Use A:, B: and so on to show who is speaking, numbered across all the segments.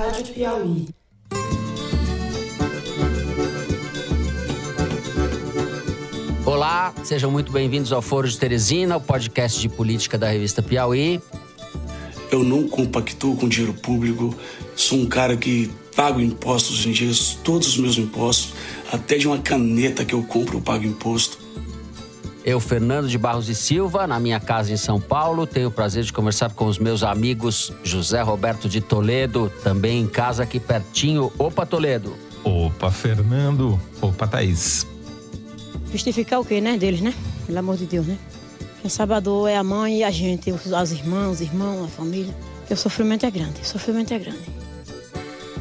A: Rádio Piauí.
B: Olá, sejam muito bem-vindos ao Foro de Teresina, o podcast de política da revista Piauí. Eu não compactuo com dinheiro público, sou um cara que pago impostos em dias, todos os meus impostos, até de uma caneta que eu compro eu pago imposto. Eu, Fernando de Barros e Silva, na minha casa em São Paulo, tenho o prazer de conversar com os meus amigos José Roberto de Toledo, também em casa aqui pertinho. Opa, Toledo! Opa, Fernando!
C: Opa, Thaís!
D: Justificar o quê, né? Deles, né? Pelo amor de Deus, né? O Salvador é a mãe e a gente, as irmãs, os irmãos, a família. Porque o sofrimento é grande, o sofrimento é grande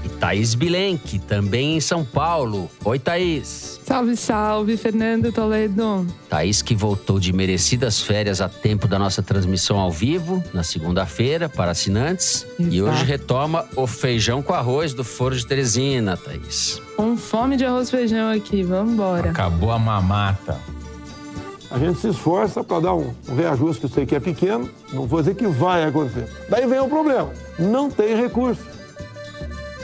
B: e Thaís Bilenque, também em São Paulo. Oi, Thaís.
A: Salve, salve, Fernando Toledo.
B: Thaís que voltou de merecidas férias a tempo da nossa transmissão ao vivo, na segunda-feira, para assinantes. Exato. E hoje retoma o feijão com arroz do Foro de Teresina, Thaís.
A: Com fome de arroz e feijão
C: aqui, vamos embora. Acabou a mamata. A gente se esforça para dar um, reajuste que eu sei que é pequeno, não vou dizer que vai acontecer. Daí vem o problema, não tem recurso.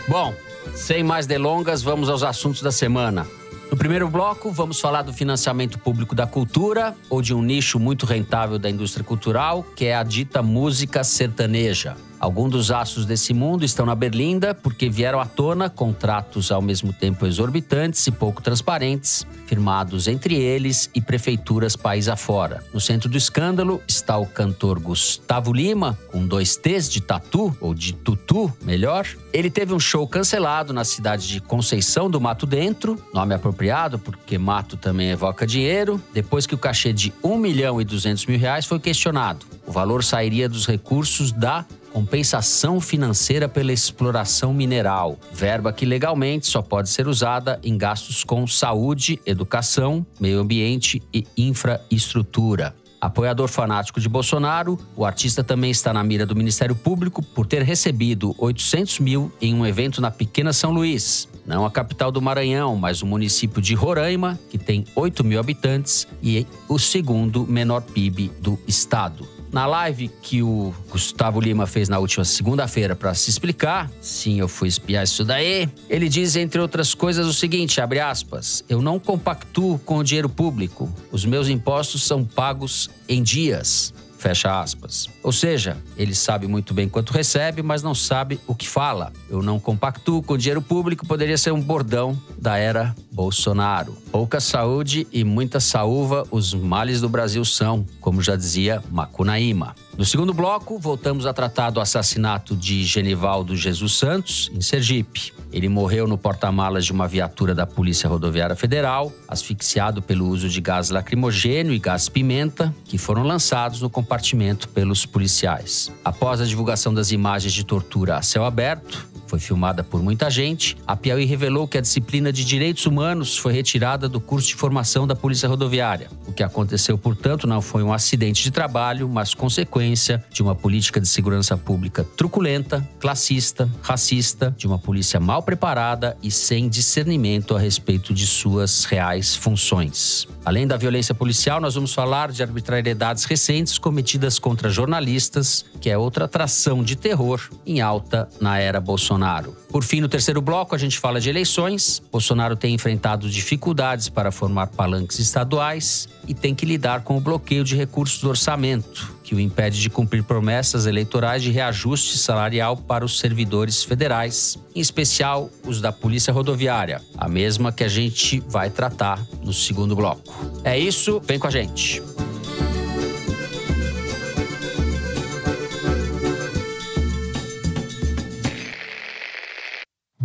B: Bom, sem mais delongas, vamos aos assuntos da semana. No primeiro bloco, vamos falar do financiamento público da cultura, ou de um nicho muito rentável da indústria cultural, que é a dita música sertaneja. Alguns dos astros desse mundo estão na berlinda porque vieram à tona contratos ao mesmo tempo exorbitantes e pouco transparentes, firmados entre eles e prefeituras país afora. No centro do escândalo está o cantor Gustavo Lima, com dois T's de tatu, ou de tutu, melhor. Ele teve um show cancelado na cidade de Conceição do Mato Dentro, nome apropriado porque mato também evoca dinheiro, depois que o cachê de 1 milhão e 200 mil reais foi questionado. O valor sairia dos recursos da compensação financeira pela exploração mineral, verba que legalmente só pode ser usada em gastos com saúde, educação, meio ambiente e infraestrutura. Apoiador fanático de Bolsonaro, o artista também está na mira do Ministério Público por ter recebido 800 mil em um evento na pequena São Luís. Não a capital do Maranhão, mas o município de Roraima, que tem 8 mil habitantes e é o segundo menor PIB do estado. Na live que o Gustavo Lima fez na última segunda-feira para se explicar, sim, eu fui espiar isso daí, ele diz, entre outras coisas, o seguinte, abre aspas, eu não compactuo com o dinheiro público, os meus impostos são pagos em dias. Fecha aspas. Ou seja, ele sabe muito bem quanto recebe, mas não sabe o que fala. Eu não compactuo com dinheiro público poderia ser um bordão da era Bolsonaro. Pouca saúde e muita saúva os males do Brasil são, como já dizia Macunaíma. No segundo bloco, voltamos a tratar do assassinato de Genivaldo Jesus Santos, em Sergipe. Ele morreu no porta-malas de uma viatura da Polícia Rodoviária Federal, asfixiado pelo uso de gás lacrimogênio e gás pimenta, que foram lançados no compartimento pelos policiais. Após a divulgação das imagens de tortura a céu aberto, foi filmada por muita gente. A Piauí revelou que a disciplina de Direitos Humanos foi retirada do curso de formação da Polícia Rodoviária. O que aconteceu, portanto, não foi um acidente de trabalho, mas consequência de uma política de segurança pública truculenta, classista, racista, de uma polícia mal preparada e sem discernimento a respeito de suas reais funções. Além da violência policial, nós vamos falar de arbitrariedades recentes cometidas contra jornalistas, que é outra atração de terror em alta na era Bolsonaro. Bolsonaro. Por fim, no terceiro bloco, a gente fala de eleições. Bolsonaro tem enfrentado dificuldades para formar palanques estaduais e tem que lidar com o bloqueio de recursos do orçamento, que o impede de cumprir promessas eleitorais de reajuste salarial para os servidores federais, em especial os da Polícia Rodoviária, a mesma que a gente vai tratar no segundo bloco. É isso, vem com a gente.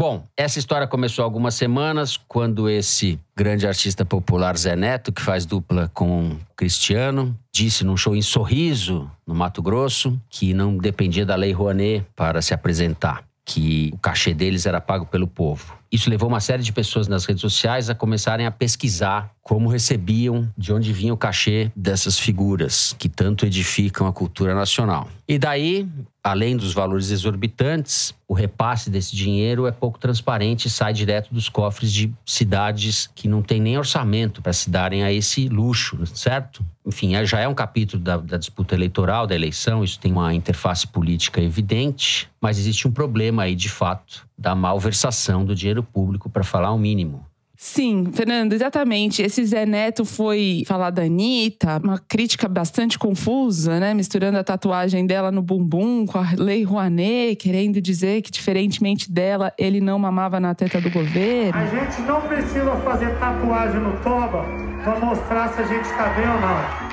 B: Bom, essa história começou há algumas semanas, quando esse grande artista popular Zé Neto, que faz dupla com Cristiano, disse num show em Sorriso, no Mato Grosso, que não dependia da Lei Rouanet para se apresentar, que o cachê deles era pago pelo povo. Isso levou uma série de pessoas nas redes sociais a começarem a pesquisar como recebiam, de onde vinha o cachê dessas figuras que tanto edificam a cultura nacional. E daí além dos valores exorbitantes, o repasse desse dinheiro é pouco transparente e sai direto dos cofres de cidades que não têm nem orçamento para se darem a esse luxo, certo? Enfim, já é um capítulo da, da, disputa eleitoral, da eleição, isso tem uma interface política evidente, mas existe um problema aí, de fato, da malversação do dinheiro público, para falar o mínimo.
A: Sim, Fernando, exatamente. Esse Zé Neto foi falar da Anitta, uma crítica bastante confusa, né? Misturando a tatuagem dela no bumbum com a Lei Rouanet, querendo dizer que, diferentemente dela, ele não mamava na teta do governo. A
D: gente não precisa fazer tatuagem no toba para mostrar se a gente está bem ou não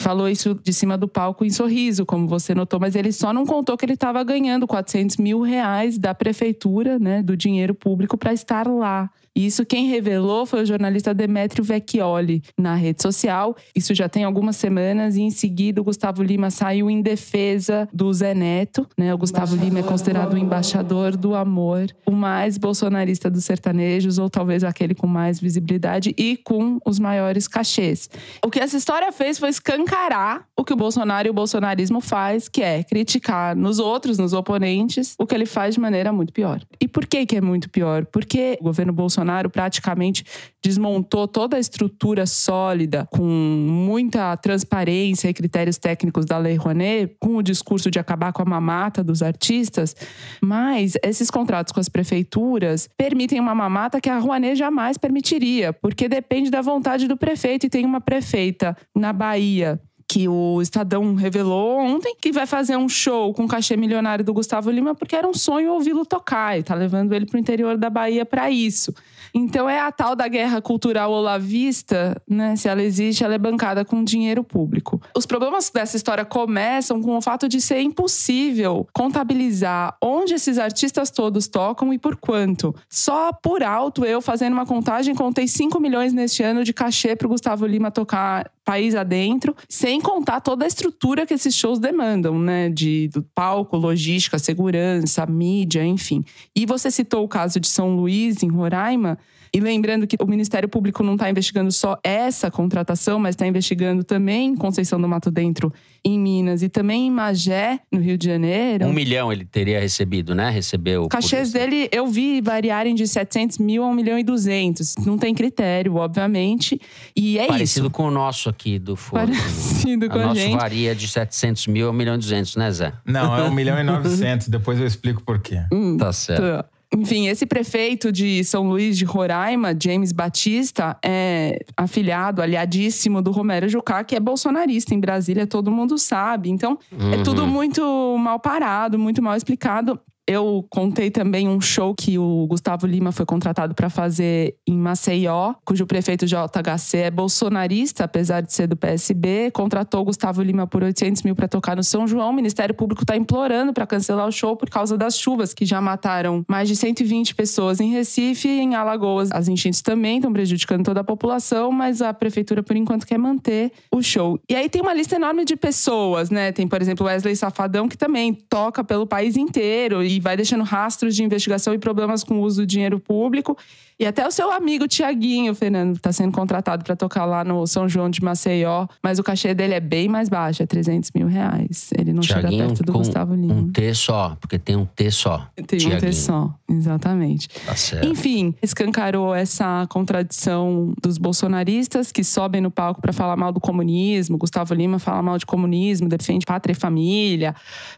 A: falou isso de cima do palco em sorriso, como você notou, mas ele só não contou que ele estava ganhando 400 mil reais da prefeitura, né, do dinheiro público para estar lá. Isso quem revelou foi o jornalista Demetrio Vecchioli na rede social. Isso já tem algumas semanas e em seguida o Gustavo Lima saiu em defesa do Zé Neto, né? O Gustavo Lima é considerado o embaixador do amor, o mais bolsonarista dos sertanejos ou talvez aquele com mais visibilidade e com os maiores cachês. O que essa história fez foi escancarar o que o Bolsonaro e o bolsonarismo faz, que é criticar nos outros, nos oponentes, o que ele faz de maneira muito pior. E por que que é muito pior? Porque o governo Bolsonaro praticamente desmontou toda a estrutura sólida com muita transparência e critérios técnicos da Lei Rouanet, com o discurso de acabar com a mamata dos artistas, mas esses contratos com as prefeituras permitem uma mamata que a Rouanet jamais permitiria, porque depende da vontade do prefeito e tem uma prefeita na Bahia que o Estadão revelou ontem, que vai fazer um show com o cachê milionário do Gustavo Lima, porque era um sonho ouvi-lo tocar e tá levando ele pro interior da Bahia para isso. Então é a tal da guerra cultural olavista, né? Se ela existe, ela é bancada com dinheiro público. Os problemas dessa história começam com o fato de ser impossível contabilizar onde esses artistas todos tocam e por quanto. Só por alto eu fazendo uma contagem contei 5 milhões neste ano de cachê para o Gustavo Lima tocar país adentro, sem contar toda a estrutura que esses shows demandam, né? De do palco, logística, segurança, mídia, enfim. E você citou o caso de São Luís, em Roraima. E lembrando que o Ministério Público não está investigando só essa contratação, mas está investigando também Conceição do Mato Dentro em Minas e também em Magé, no Rio de Janeiro. Um
B: milhão ele teria recebido, né? Recebeu. Cachês
A: dele eu vi variarem de 700 mil a 1 milhão e 200. Não tem critério, obviamente. E é Parecido isso. Parecido
B: com o nosso aqui do Foro.
A: Parecido com o nosso gente.
B: varia de 700 mil a 1 milhão e 200, né, Zé?
C: Não, é 1 milhão e 900. Depois eu explico
B: por quê. Hum, tá certo.
A: Tá. Enfim, esse prefeito de São Luís de Roraima, James Batista, é afiliado, aliadíssimo do Romero Jucá, que é bolsonarista em Brasília, todo mundo sabe. Então, uhum. é tudo uhum. muito mal parado, muito mal explicado eu contei também um show que o Gustavo Lima foi contratado para fazer em Maceió, cujo prefeito JHC é bolsonarista, apesar de ser do PSB. Contratou o Gustavo Lima por 800 mil para tocar no São João. O Ministério Público está implorando para cancelar o show por causa das chuvas, que já mataram mais de 120 pessoas em Recife e em Alagoas. As enchentes também estão prejudicando toda a população, mas a prefeitura, por enquanto, quer manter o show. E aí tem uma lista enorme de pessoas, né? Tem, por exemplo, Wesley Safadão, que também toca pelo país inteiro e vai deixando rastros de investigação e problemas com o uso do dinheiro público. E até o seu amigo Tiaguinho, Fernando, está sendo contratado para tocar lá no São João de Maceió, mas o cachê dele é bem mais baixo, é 300 mil reais. Ele não Thiaguinho chega perto do Gustavo
B: Lima. Um T só, porque tem um T só. Tem Thiaguinho. um T só,
A: exatamente. Tá certo. Enfim, escancarou essa contradição dos bolsonaristas que sobem no palco para falar mal do comunismo. Gustavo Lima fala mal de comunismo, defende pátria e família,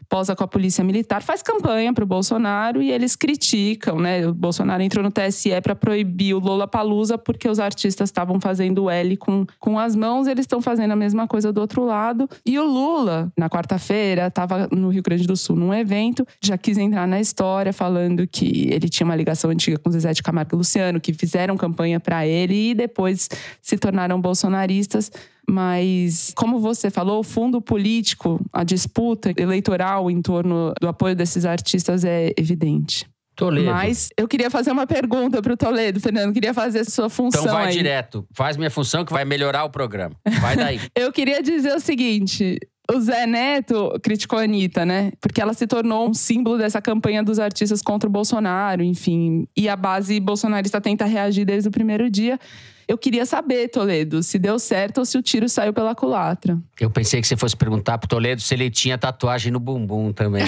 A: posa com a polícia militar, faz campanha para o Bolsonaro e eles criticam, né? O Bolsonaro entrou no TSE para proibir proibir o Lola Palusa porque os artistas estavam fazendo L com, com as mãos, eles estão fazendo a mesma coisa do outro lado. E o Lula, na quarta-feira, estava no Rio Grande do Sul num evento, já quis entrar na história falando que ele tinha uma ligação antiga com Zezé de Camargo e Luciano, que fizeram campanha para ele e depois se tornaram bolsonaristas. Mas, como você falou, o fundo político, a disputa eleitoral em torno do apoio desses artistas é
B: evidente. Toledo.
A: Mas eu queria fazer uma pergunta para o Toledo, Fernando. Queria fazer a sua função. Então vai aí.
B: direto. Faz minha função que vai melhorar o programa. Vai daí.
A: eu queria dizer o seguinte: o Zé Neto criticou a Anitta, né? Porque ela se tornou um símbolo dessa campanha dos artistas contra o Bolsonaro, enfim. E a base bolsonarista tenta reagir desde o primeiro dia. Eu queria saber, Toledo, se deu certo ou se o tiro saiu pela culatra.
B: Eu pensei que você fosse perguntar pro Toledo se ele tinha tatuagem no bumbum também.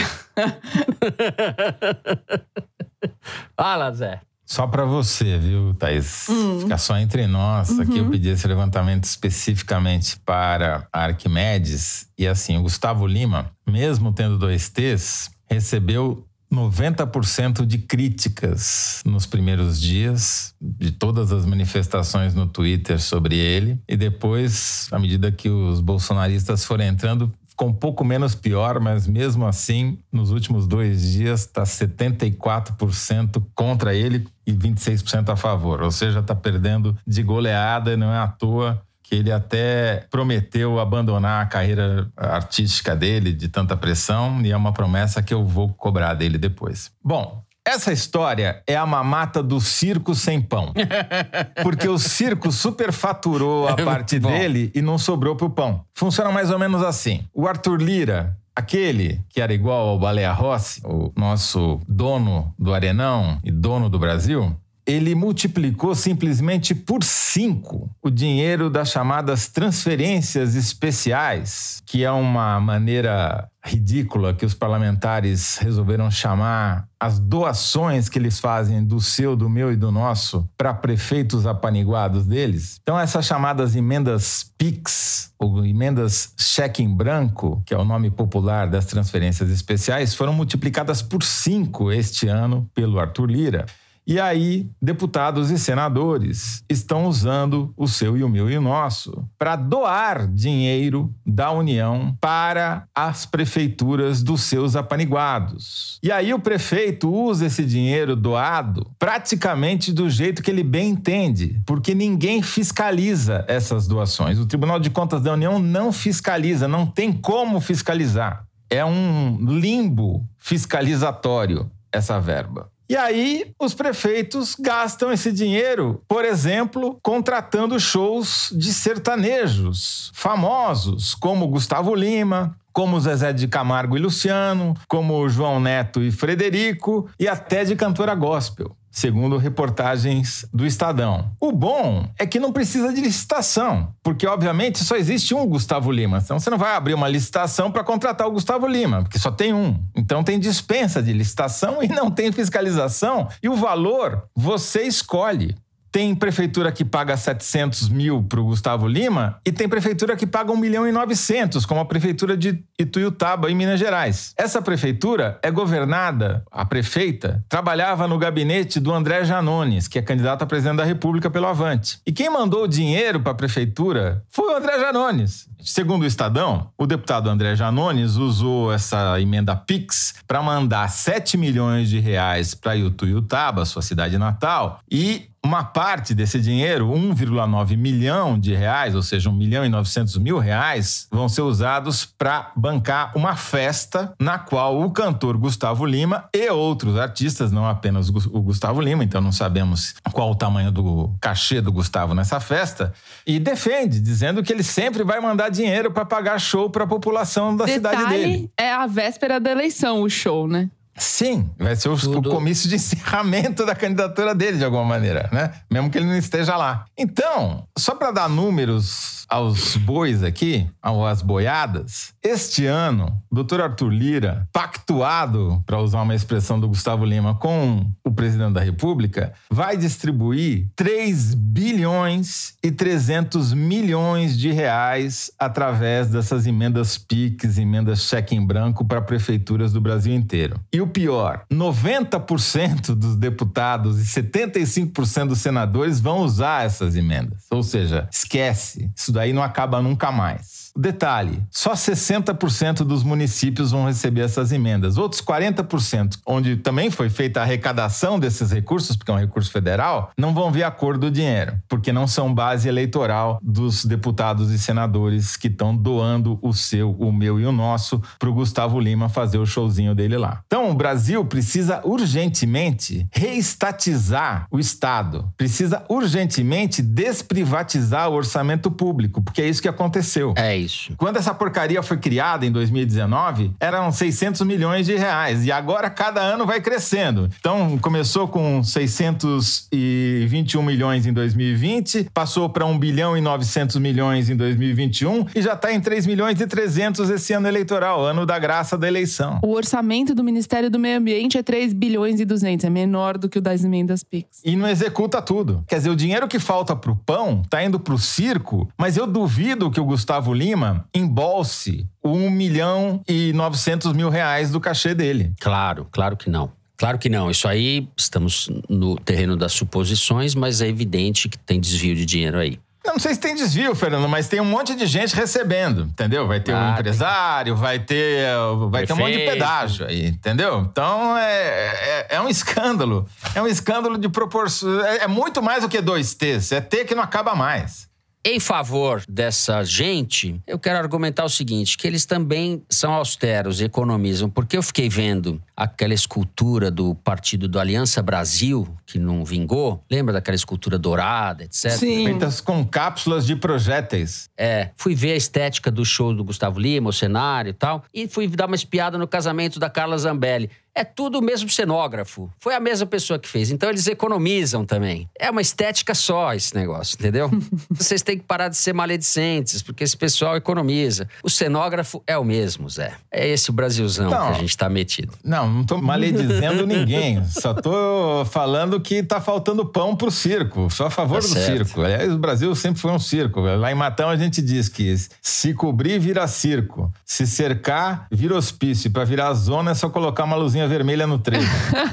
B: Fala, Zé.
C: Só para você, viu, Thaís? Hum. Fica só entre nós. Uhum. Aqui eu pedi esse levantamento especificamente para a Arquimedes. E assim, o Gustavo Lima, mesmo tendo dois T's, recebeu 90% de críticas nos primeiros dias, de todas as manifestações no Twitter sobre ele. E depois, à medida que os bolsonaristas foram entrando, ficou um pouco menos pior, mas mesmo assim, nos últimos dois dias, está 74% contra ele e 26% a favor. Ou seja, está perdendo de goleada, não é à toa que ele até prometeu abandonar a carreira artística dele de tanta pressão, e é uma promessa que eu vou cobrar dele depois. Bom, essa história é a mamata do circo sem pão. Porque o circo superfaturou a é parte dele e não sobrou pro pão. Funciona mais ou menos assim. O Arthur Lira, aquele que era igual ao Baleia Rossi, o nosso dono do Arenão e dono do Brasil, ele multiplicou simplesmente por cinco o dinheiro das chamadas transferências especiais, que é uma maneira ridícula que os parlamentares resolveram chamar as doações que eles fazem do seu, do meu e do nosso para prefeitos apaniguados deles. Então essas chamadas emendas PIX ou emendas cheque em branco, que é o nome popular das transferências especiais, foram multiplicadas por cinco este ano pelo Arthur Lira. E aí, deputados e senadores estão usando o seu e o meu e o nosso para doar dinheiro da União para as prefeituras dos seus apaniguados. E aí o prefeito usa esse dinheiro doado praticamente do jeito que ele bem entende, porque ninguém fiscaliza essas doações. O Tribunal de Contas da União não fiscaliza, não tem como fiscalizar. É um limbo fiscalizatório essa verba. E aí, os prefeitos gastam esse dinheiro, por exemplo, contratando shows de sertanejos famosos, como Gustavo Lima, como Zezé de Camargo e Luciano, como João Neto e Frederico, e até de cantora gospel segundo reportagens do Estadão. O bom é que não precisa de licitação, porque obviamente só existe um Gustavo Lima, então você não vai abrir uma licitação para contratar o Gustavo Lima, porque só tem um. Então tem dispensa de licitação e não tem fiscalização e o valor você escolhe. Tem prefeitura que paga 700 mil para o Gustavo Lima e tem prefeitura que paga 1 milhão e 900, como a prefeitura de Ituiutaba, em Minas Gerais. Essa prefeitura é governada, a prefeita, trabalhava no gabinete do André Janones, que é candidato a presidente da República pelo Avante. E quem mandou o dinheiro para a prefeitura foi o André Janones. Segundo o Estadão, o deputado André Janones usou essa emenda PIX para mandar 7 milhões de reais para Ituiutaba, sua cidade natal, e uma parte desse dinheiro, 1,9 milhão de reais, ou seja, 1 milhão e 900 mil reais, vão ser usados para bancar uma festa na qual o cantor Gustavo Lima e outros artistas, não apenas o Gustavo Lima, então não sabemos qual o tamanho do cachê do Gustavo nessa festa, e defende, dizendo que ele sempre vai mandar dinheiro para pagar show para a população da Detalhe cidade dele.
A: É a véspera da eleição o show, né? Sim,
C: vai ser o, o comício de encerramento da candidatura dele, de alguma maneira, né? Mesmo que ele não esteja lá. Então, só para dar números aos bois aqui, às boiadas, este ano, o doutor Arthur Lira, pactuado, para usar uma expressão do Gustavo Lima, com o presidente da República, vai distribuir 3 bilhões e 300 milhões de reais através dessas emendas PICs, emendas cheque em branco para prefeituras do Brasil inteiro. E o pior, 90% dos deputados e 75% dos senadores vão usar essas emendas. Ou seja, esquece, isso daí não acaba nunca mais. Detalhe: só 60% dos municípios vão receber essas emendas. Outros 40%, onde também foi feita a arrecadação desses recursos, porque é um recurso federal, não vão ver a cor do dinheiro, porque não são base eleitoral dos deputados e senadores que estão doando o seu, o meu e o nosso para o Gustavo Lima fazer o showzinho dele lá. Então, o Brasil precisa urgentemente reestatizar o Estado, precisa urgentemente desprivatizar o orçamento público, porque é isso que aconteceu. É isso isso. Quando essa porcaria foi criada em 2019, eram 600 milhões de reais e agora cada ano vai crescendo. Então começou com 621 milhões em 2020, passou para 1 bilhão e 900 milhões em 2021 e já está em 3 milhões e 300 esse ano eleitoral, ano da graça da eleição. O
A: orçamento do Ministério do Meio Ambiente é 3 bilhões e 200, é menor do que o das emendas PIX.
C: E não executa tudo. Quer dizer, o dinheiro que falta para o pão está indo para o circo, mas eu duvido que o Gustavo Lima Lima embolse 1 milhão e 900 mil reais do cachê dele. Claro, claro que não.
B: Claro que não. Isso aí estamos no terreno das suposições, mas é evidente que tem desvio
C: de dinheiro aí. Não sei se tem desvio, Fernando, mas tem um monte de gente recebendo, entendeu? Vai ter ah, um empresário, vai ter, vai ter um monte de pedágio aí, entendeu? Então é, é, é um escândalo. É um escândalo de proporção. É, é, muito mais do que dois T's. É T que não acaba mais.
B: Em favor dessa gente, eu quero argumentar o seguinte: que eles também são austeros, economizam, porque eu fiquei vendo aquela escultura do partido do Aliança Brasil, que não vingou. Lembra daquela escultura dourada, etc? Sim. Feitas com cápsulas de projéteis. É. Fui ver a estética do show do Gustavo Lima, o cenário e tal. E fui dar uma espiada no casamento da Carla Zambelli. É tudo o mesmo cenógrafo. Foi a mesma pessoa que fez. Então eles economizam também. É uma estética só esse negócio, entendeu? Vocês têm que parar de ser maledicentes, porque esse pessoal economiza. O cenógrafo é o mesmo, Zé. É esse Brasilzão não, que a gente tá metido. Não, não, tô maledizendo ninguém.
C: Só tô falando que tá faltando pão pro circo. Sou a favor tá do certo. circo. Aliás, o Brasil sempre foi um circo. Lá em Matão a gente diz que se cobrir vira circo, se cercar vira hospício. Para virar zona é só colocar uma luzinha vermelha no trem.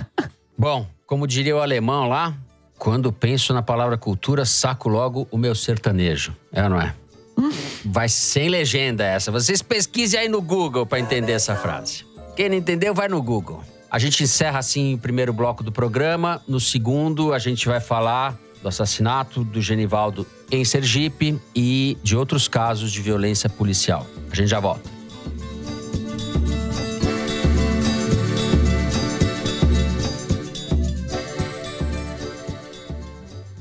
C: Bom, como diria o alemão lá, quando penso na palavra cultura, saco
B: logo o meu sertanejo. É ou não é? Hum. Vai sem legenda essa. Vocês pesquisem aí no Google para entender essa frase. Quem não entendeu, vai no Google. A gente encerra assim o primeiro bloco do programa. No segundo, a gente vai falar do assassinato do Genivaldo em Sergipe e de outros casos de violência policial. A gente já volta.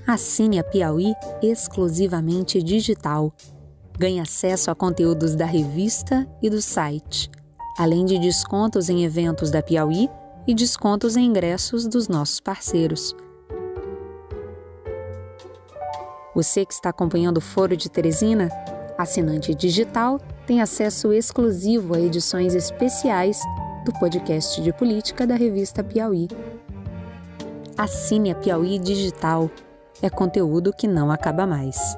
D: Assine a Piauí exclusivamente digital. Ganhe acesso a conteúdos da revista e do site além de descontos em eventos da Piauí e descontos em ingressos dos nossos parceiros. Você que está acompanhando o Foro de Teresina, assinante digital, tem acesso exclusivo a edições especiais do podcast de política da revista Piauí. Assine a Piauí Digital. É conteúdo que não acaba mais.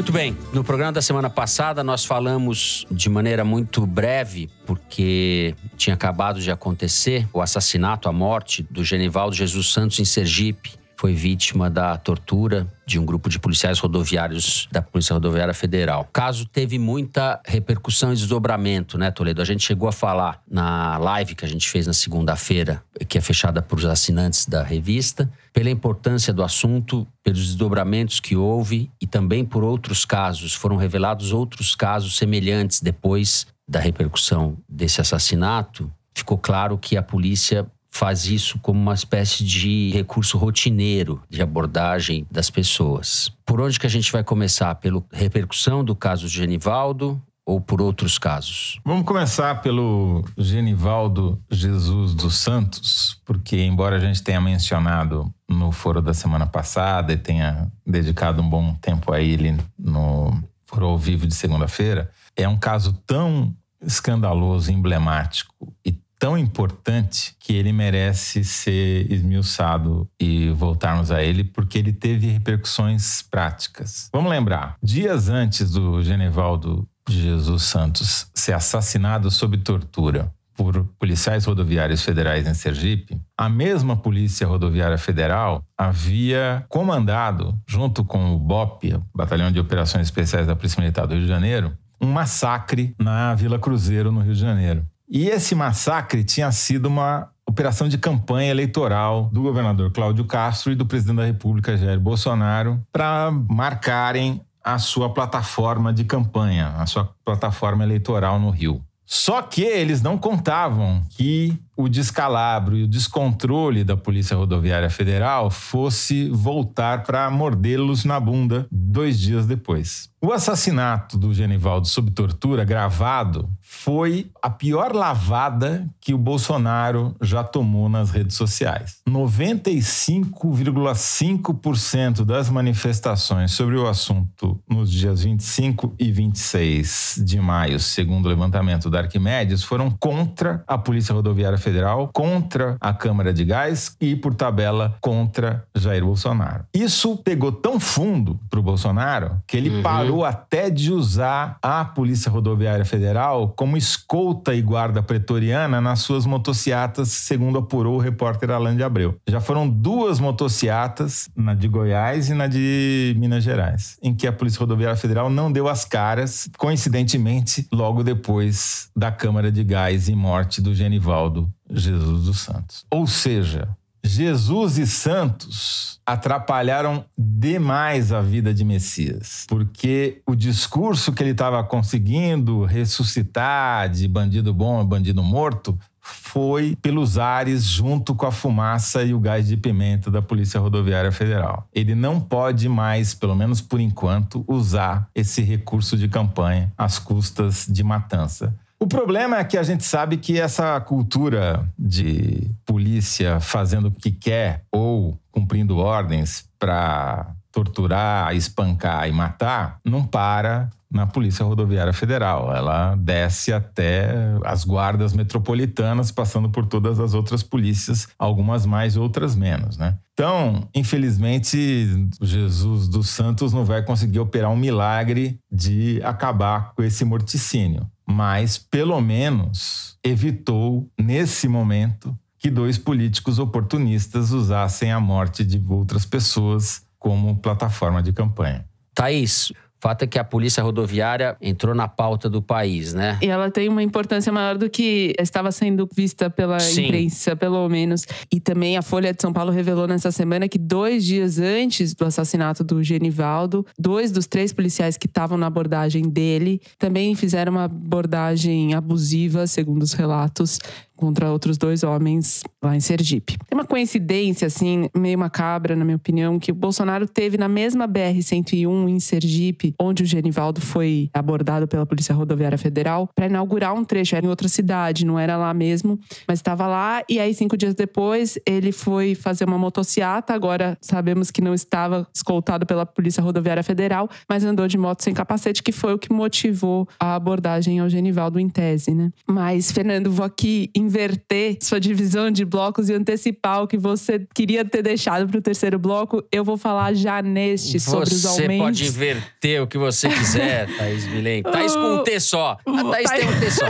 B: Muito bem. No programa da semana passada, nós falamos de maneira muito breve, porque tinha acabado de acontecer o assassinato, a morte do Genivaldo Jesus Santos em Sergipe foi vítima da tortura de um grupo de policiais rodoviários da Polícia Rodoviária Federal. O caso teve muita repercussão e desdobramento, né, Toledo? A gente chegou a falar na live que a gente fez na segunda-feira, que é fechada para os assinantes da revista, pela importância do assunto, pelos desdobramentos que houve e também por outros casos. Foram revelados outros casos semelhantes depois da repercussão desse assassinato. Ficou claro que a polícia faz isso como uma espécie de recurso rotineiro de abordagem das pessoas. Por onde que a gente vai começar? Pela repercussão do caso de Genivaldo ou por outros casos?
C: Vamos começar pelo Genivaldo Jesus dos Santos, porque embora a gente tenha mencionado no foro da semana passada e tenha dedicado um bom tempo a ele no foro ao vivo de segunda-feira, é um caso tão escandaloso, emblemático e tão importante que ele merece ser esmiuçado e voltarmos a ele, porque ele teve repercussões práticas. Vamos lembrar: dias antes do Genevaldo Jesus Santos ser assassinado sob tortura por policiais rodoviários federais em Sergipe, a mesma Polícia Rodoviária Federal havia comandado, junto com o BOP, Batalhão de Operações Especiais da Polícia Militar do Rio de Janeiro, um massacre na Vila Cruzeiro, no Rio de Janeiro. E esse massacre tinha sido uma operação de campanha eleitoral do governador Cláudio Castro e do presidente da República Jair Bolsonaro para marcarem a sua plataforma de campanha, a sua plataforma eleitoral no Rio. Só que eles não contavam que o descalabro e o descontrole da Polícia Rodoviária Federal fosse voltar para mordê-los na bunda dois dias depois. O assassinato do Genivaldo sob tortura, gravado, foi a pior lavada que o Bolsonaro já tomou nas redes sociais. 95,5% das manifestações sobre o assunto nos dias 25 e 26 de maio, segundo o levantamento da Arquimedes, foram contra a Polícia Rodoviária Federal Federal contra a Câmara de Gás e, por tabela, contra Jair Bolsonaro. Isso pegou tão fundo para o Bolsonaro que ele uhum. parou até de usar a Polícia Rodoviária Federal como escolta e guarda pretoriana nas suas motociatas, segundo apurou o repórter Alain de Abreu. Já foram duas motociatas, na de Goiás e na de Minas Gerais, em que a Polícia Rodoviária Federal não deu as caras, coincidentemente, logo depois da Câmara de Gás e morte do Genivaldo Jesus dos Santos. Ou seja, Jesus e Santos atrapalharam demais a vida de Messias, porque o discurso que ele estava conseguindo ressuscitar de bandido bom a bandido morto foi pelos ares junto com a fumaça e o gás de pimenta da Polícia Rodoviária Federal. Ele não pode mais, pelo menos por enquanto, usar esse recurso de campanha às custas de matança. O problema é que a gente sabe que essa cultura de polícia fazendo o que quer ou cumprindo ordens para torturar, espancar e matar não para na Polícia Rodoviária Federal. Ela desce até as guardas metropolitanas, passando por todas as outras polícias, algumas mais, outras menos, né? Então, infelizmente, Jesus dos Santos não vai conseguir operar um milagre de acabar com esse morticínio, mas pelo menos evitou nesse momento que dois políticos oportunistas usassem a morte de outras pessoas como plataforma de campanha.
B: Thaís, fato é que a polícia rodoviária entrou na pauta do país, né?
A: E ela tem uma importância maior do que estava sendo vista pela Sim.
B: imprensa, pelo
A: menos. E também a Folha de São Paulo revelou nessa semana que dois dias antes do assassinato do Genivaldo, dois dos três policiais que estavam na abordagem dele também fizeram uma abordagem abusiva, segundo os relatos, contra outros dois homens lá em Sergipe. Tem uma coincidência, assim, meio macabra, na minha opinião, que o Bolsonaro teve na mesma BR-101 em Sergipe, onde o Genivaldo foi abordado pela Polícia Rodoviária Federal, para inaugurar um trecho. Era em outra cidade, não era lá mesmo, mas estava lá. E aí, cinco dias depois, ele foi fazer uma motociata. Agora sabemos que não estava escoltado pela Polícia Rodoviária Federal, mas andou de moto sem capacete, que foi o que motivou a abordagem ao Genivaldo em tese, né? Mas, Fernando, vou aqui inverter sua divisão de blocos e antecipar o que você queria ter deixado para o terceiro bloco, eu vou falar já neste você sobre os aumentos. Você pode
B: inverter o que você quiser, Thaís Milen Thaís com um T só. A
A: Thaís tem um T só.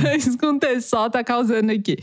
A: Thaís com um T só tá causando aqui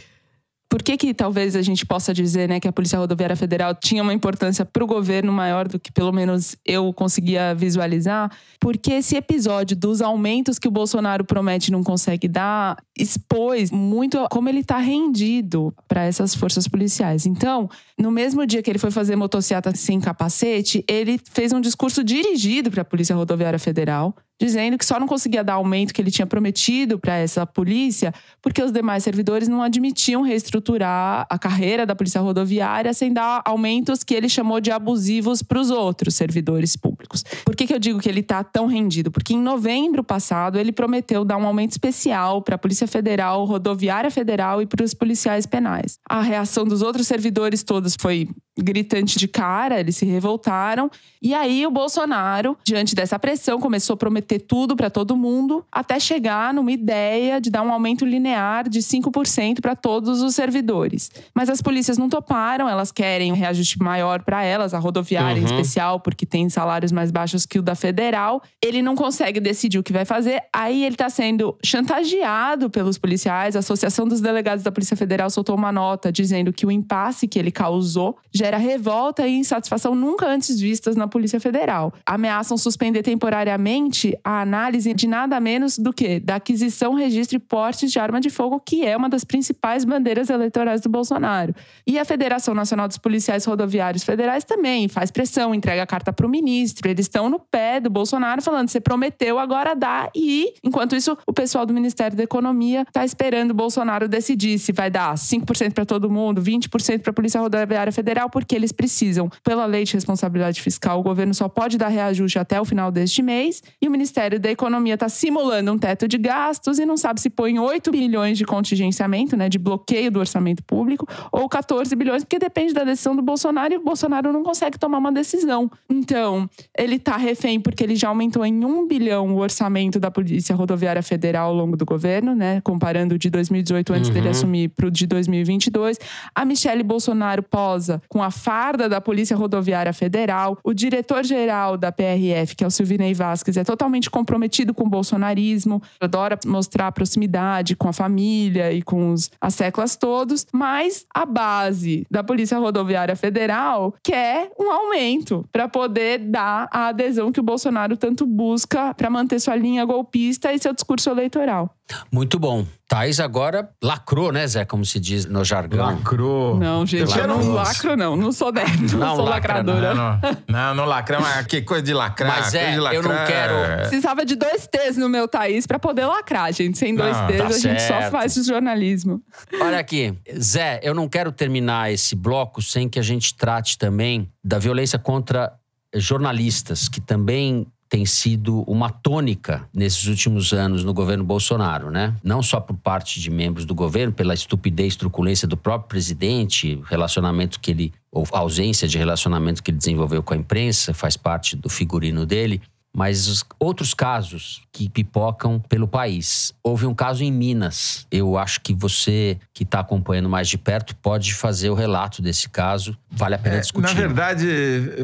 A: por que, que talvez a gente possa dizer né, que a Polícia Rodoviária Federal tinha uma importância para o governo maior do que pelo menos eu conseguia visualizar? Porque esse episódio dos aumentos que o Bolsonaro promete e não consegue dar expôs muito como ele está rendido para essas forças policiais. Então, no mesmo dia que ele foi fazer motocicleta sem capacete, ele fez um discurso dirigido para a Polícia Rodoviária Federal dizendo que só não conseguia dar aumento que ele tinha prometido para essa polícia, porque os demais servidores não admitiam reestruturar a carreira da polícia rodoviária sem dar aumentos que ele chamou de abusivos para os outros servidores públicos. Por que, que eu digo que ele está tão rendido? Porque em novembro passado ele prometeu dar um aumento especial para a Polícia Federal, Rodoviária Federal e para os policiais penais. A reação dos outros servidores todos foi gritante de cara, eles se revoltaram. E aí o Bolsonaro, diante dessa pressão, começou a prometer ter tudo para todo mundo, até chegar numa ideia de dar um aumento linear de 5% para todos os servidores. Mas as polícias não toparam, elas querem um reajuste maior para elas, a rodoviária uhum. em especial, porque tem salários mais baixos que o da federal. Ele não consegue decidir o que vai fazer, aí ele está sendo chantageado pelos policiais. A Associação dos Delegados da Polícia Federal soltou uma nota dizendo que o impasse que ele causou gera revolta e insatisfação nunca antes vistas na Polícia Federal. Ameaçam suspender temporariamente a análise de nada menos do que da aquisição, registro e porte de arma de fogo, que é uma das principais bandeiras eleitorais do Bolsonaro. E a Federação Nacional dos Policiais Rodoviários Federais também faz pressão, entrega a carta para o ministro. Eles estão no pé do Bolsonaro falando: você prometeu, agora dá. E, enquanto isso, o pessoal do Ministério da Economia está esperando o Bolsonaro decidir se vai dar 5% para todo mundo, 20% para a Polícia Rodoviária Federal, porque eles precisam. Pela lei de responsabilidade fiscal, o governo só pode dar reajuste até o final deste mês e o Ministério Ministério da Economia está simulando um teto de gastos e não sabe se põe 8 bilhões de contingenciamento, né, de bloqueio do orçamento público, ou 14 bilhões, porque depende da decisão do Bolsonaro e o Bolsonaro não consegue tomar uma decisão. Então, ele está refém porque ele já aumentou em 1 bilhão o orçamento da Polícia Rodoviária Federal ao longo do governo, né, comparando o de 2018 antes uhum. dele assumir para o de 2022. A Michele Bolsonaro posa com a farda da Polícia Rodoviária Federal. O diretor-geral da PRF, que é o Silvinei Vasquez, é totalmente extremamente comprometido com o bolsonarismo, adora mostrar proximidade com a família e com os, as séculas todos, mas a base da Polícia Rodoviária Federal quer um aumento para poder dar a adesão que o Bolsonaro tanto busca para manter sua linha golpista e seu discurso eleitoral.
B: Muito bom. Thais agora lacrou, né, Zé? Como se diz no jargão. Lacrou.
A: Não, gente, lacrou. eu não lacro, não. Não sou, de, não, não sou lacra, lacradora. Não, não,
C: não, não lacra, mas que coisa de lacrar. Mas é, eu não quero.
A: Precisava de dois T's no meu Thaís pra poder lacrar, gente. Sem dois não, T's, tá a gente certo. só faz jornalismo.
B: Olha aqui, Zé, eu não quero terminar esse bloco sem que a gente trate também da violência contra jornalistas, que também tem sido uma tônica nesses últimos anos no governo Bolsonaro, né? Não só por parte de membros do governo, pela estupidez, truculência do próprio presidente, relacionamento que ele, ou ausência de relacionamento que ele desenvolveu com a imprensa, faz parte do figurino dele, mas outros casos que pipocam pelo país. Houve um caso em Minas. Eu acho que você que está acompanhando mais de perto pode fazer o relato desse caso. Vale a pena é, discutir. Na
C: verdade,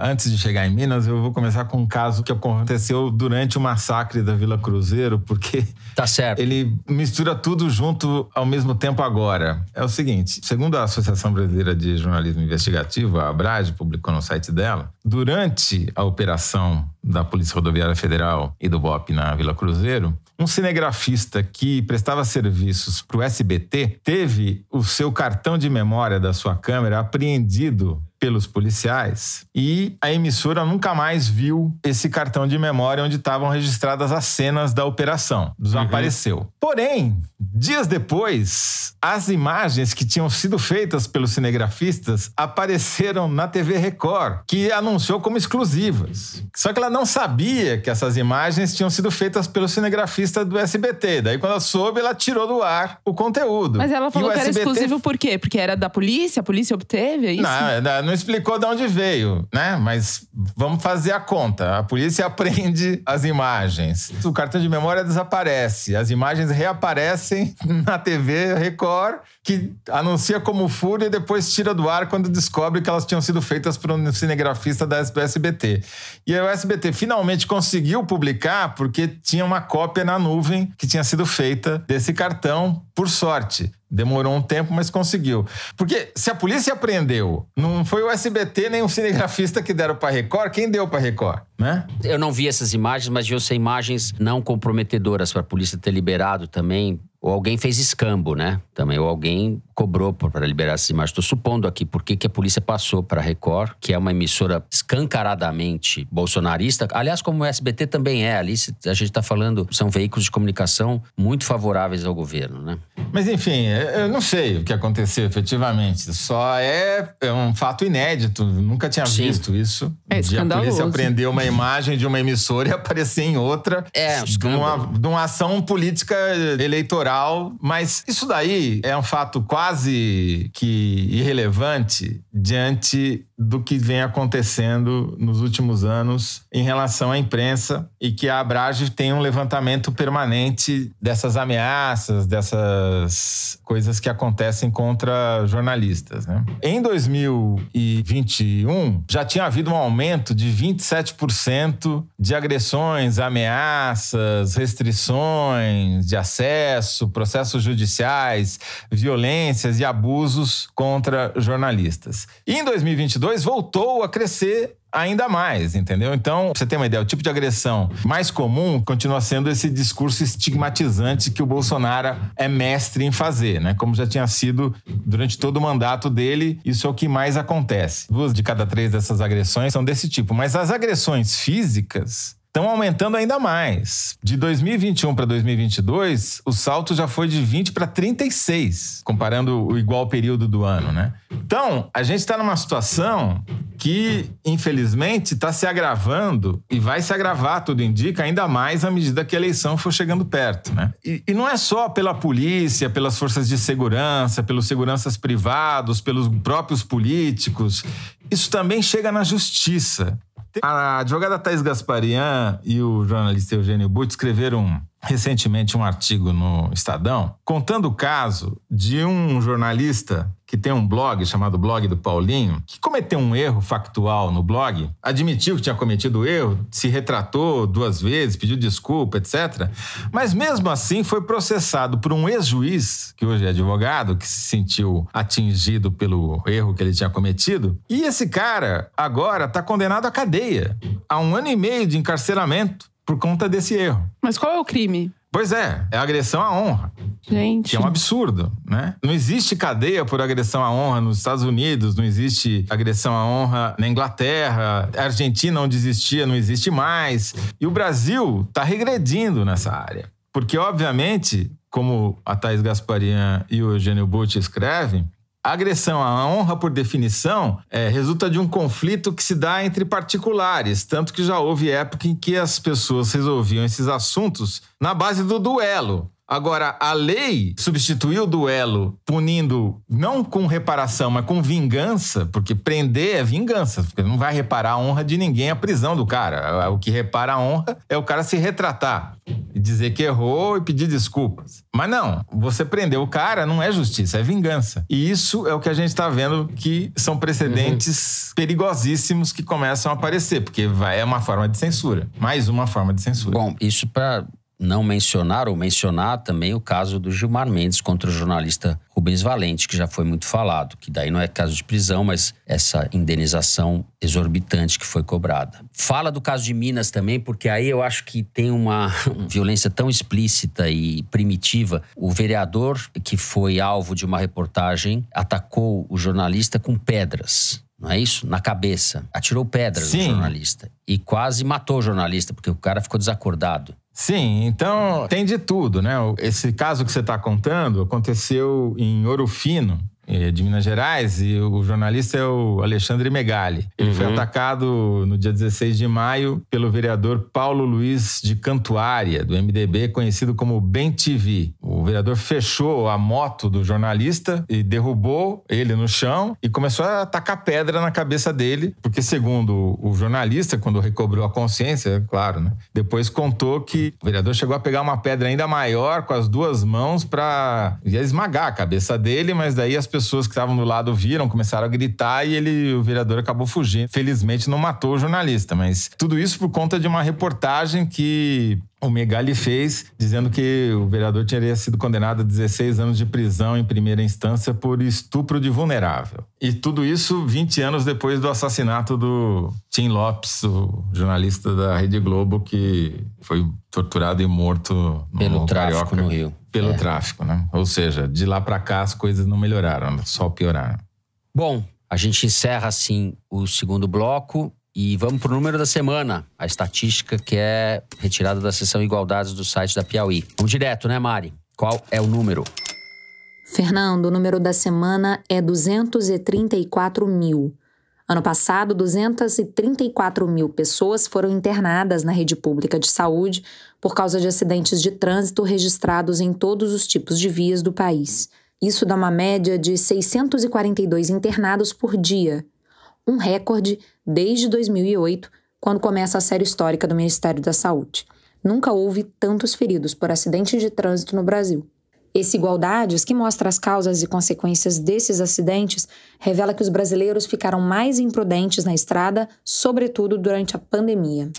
C: antes de chegar em Minas, eu vou começar com um caso que aconteceu durante o massacre da Vila Cruzeiro, porque tá certo. Ele mistura tudo junto ao mesmo tempo agora. É o seguinte, segundo a Associação Brasileira de Jornalismo Investigativo, a Abrad publicou no site dela, durante a operação da Polícia Rodoviária Rodoviária Federal e do BOP na Vila Cruzeiro, um cinegrafista que prestava serviços para o SBT teve o seu cartão de memória da sua câmera apreendido pelos policiais e a emissora nunca mais viu esse cartão de memória onde estavam registradas as cenas da operação. Desapareceu. Uhum. Porém, dias depois, as imagens que tinham sido feitas pelos cinegrafistas apareceram na TV Record, que anunciou como exclusivas. Só que ela não sabia que essas imagens tinham sido feitas pelo cinegrafista do SBT. Daí, quando ela soube, ela tirou do ar o conteúdo. Mas ela falou que era SBT... exclusivo
A: por quê? Porque era da polícia? A polícia obteve? É isso? Não,
C: é não não explicou de onde veio, né? Mas vamos fazer a conta. A polícia aprende as imagens. O cartão de memória desaparece. As imagens reaparecem na TV Record, que anuncia como furo e depois tira do ar quando descobre que elas tinham sido feitas por um cinegrafista da SBT. E a SBT finalmente conseguiu publicar porque tinha uma cópia na nuvem que tinha sido feita desse cartão por sorte, demorou um tempo, mas conseguiu. Porque se a polícia prendeu, não foi o SBT nem o cinegrafista que deram para Record, quem deu para Record,
B: né? Eu não vi essas imagens, mas viu ser imagens não comprometedoras para a polícia ter liberado também. Ou alguém fez escambo, né? Também, ou alguém cobrou para liberar essas imagens. Estou supondo aqui por que a polícia passou para a Record, que é uma emissora escancaradamente bolsonarista. Aliás, como o SBT também é, ali a gente está falando, são veículos de comunicação muito favoráveis ao governo, né?
C: Mas enfim, eu não sei o que aconteceu efetivamente. Só é, é, um fato inédito. Nunca tinha Sim. visto isso. É escandaloso. a polícia prendeu uma imagem de uma emissora e aparecer em outra. É, de uma, de uma ação política eleitoral. Mas isso daí é um fato quase quase que irrelevante diante do que vem acontecendo nos últimos anos em relação à imprensa e que a Abrage tem um levantamento permanente dessas ameaças, dessas coisas que acontecem contra jornalistas. Né? Em 2021, já tinha havido um aumento de 27% de agressões, ameaças, restrições de acesso, processos judiciais, violências e abusos contra jornalistas. E em 2022 voltou a crescer ainda mais, entendeu? Então, você ter uma ideia, o tipo de agressão mais comum continua sendo esse discurso estigmatizante que o Bolsonaro é mestre em fazer, né? Como já tinha sido durante todo o mandato dele, isso é o que mais acontece. Duas de cada três dessas agressões são desse tipo, mas as agressões físicas estão aumentando ainda mais. De 2021 para 2022, o salto já foi de 20 para 36, comparando o igual período do ano, né? Então, a gente está numa situação que, infelizmente, está se agravando e vai se agravar, tudo indica, ainda mais à medida que a eleição for chegando perto, né? E, e não é só pela polícia, pelas forças de segurança, pelos seguranças privados, pelos próprios políticos. Isso também chega na justiça. A advogada Thais Gasparian e o jornalista Eugênio Butch escreveram recentemente um artigo no Estadão contando o caso de um jornalista que tem um blog chamado Blog do Paulinho, que cometeu um erro factual no blog, admitiu que tinha cometido o erro, se retratou duas vezes, pediu desculpa, etc. Mas mesmo assim foi processado por um ex-juiz, que hoje é advogado, que se sentiu atingido pelo erro que ele tinha cometido. E esse cara agora está condenado à cadeia, a um ano e meio de encarceramento por conta desse erro. Mas qual é o crime? Pois é, é agressão à honra. Gente. Que é um absurdo, né? Não existe cadeia por agressão à honra nos Estados Unidos, não existe agressão à honra na Inglaterra, a Argentina, não existia, não existe mais. E o Brasil está regredindo nessa área. Porque, obviamente, como a Thais Gasparian e o Eugênio Butch escrevem, a agressão à honra, por definição, é, resulta de um conflito que se dá entre particulares, tanto que já houve época em que as pessoas resolviam esses assuntos na base do duelo. Agora, a lei substituiu o duelo punindo não com reparação, mas com vingança, porque prender é vingança, porque não vai reparar a honra de ninguém a prisão do cara. O que repara a honra é o cara se retratar e dizer que errou e pedir desculpas. Mas não, você prender o cara não é justiça, é vingança. E isso é o que a gente está vendo que são precedentes uhum. perigosíssimos que começam a aparecer, porque é uma forma de censura. Mais uma forma de censura. Bom, isso para não mencionar ou mencionar
B: também o caso do Gilmar Mendes contra o jornalista Rubens Valente, que já foi muito falado, que daí não é caso de prisão, mas essa indenização exorbitante que foi cobrada. Fala do caso de Minas também, porque aí eu acho que tem uma violência tão explícita e primitiva. O vereador que foi alvo de uma reportagem atacou o jornalista com pedras não é isso? Na cabeça. Atirou pedras no jornalista. E quase matou o jornalista, porque o cara ficou desacordado.
C: Sim, então tem de tudo, né? Esse caso que você está contando aconteceu em Ouro Fino, é, de Minas Gerais, e o jornalista é o Alexandre Megali. Ele uhum. foi atacado no dia 16 de maio pelo vereador Paulo Luiz de Cantuária, do MDB, conhecido como Bem TV. O vereador fechou a moto do jornalista e derrubou ele no chão e começou a atacar pedra na cabeça dele, porque, segundo o jornalista, quando recobrou a consciência, é claro, né? Depois contou que o vereador chegou a pegar uma pedra ainda maior com as duas mãos para esmagar a cabeça dele, mas daí as pessoas que estavam do lado viram, começaram a gritar e ele, o vereador, acabou fugindo. Felizmente não matou o jornalista, mas tudo isso por conta de uma reportagem que o Megali fez, dizendo que o vereador teria sido condenado a 16 anos de prisão em primeira instância por estupro de vulnerável. E tudo isso 20 anos depois do assassinato do Tim Lopes, o jornalista da Rede Globo, que foi torturado e morto no Pelo tráfico Carioca. no Rio pelo é. tráfico, né? Ou seja, de lá para cá as coisas não melhoraram, só pioraram.
B: Bom, a gente encerra assim o segundo bloco e vamos pro número da semana, a estatística que é retirada da seção Igualdades do site da Piauí. Vamos direto, né, Mari? Qual é o número?
D: Fernando, o número da semana é 234 mil. Ano passado, 234 mil pessoas foram internadas na rede pública de saúde por causa de acidentes de trânsito registrados em todos os tipos de vias do país. Isso dá uma média de 642 internados por dia, um recorde desde 2008, quando começa a série histórica do Ministério da Saúde. Nunca houve tantos feridos por acidentes de trânsito no Brasil. Esse Igualdades, que mostra as causas e consequências desses acidentes, revela que os brasileiros ficaram mais imprudentes na estrada, sobretudo durante a pandemia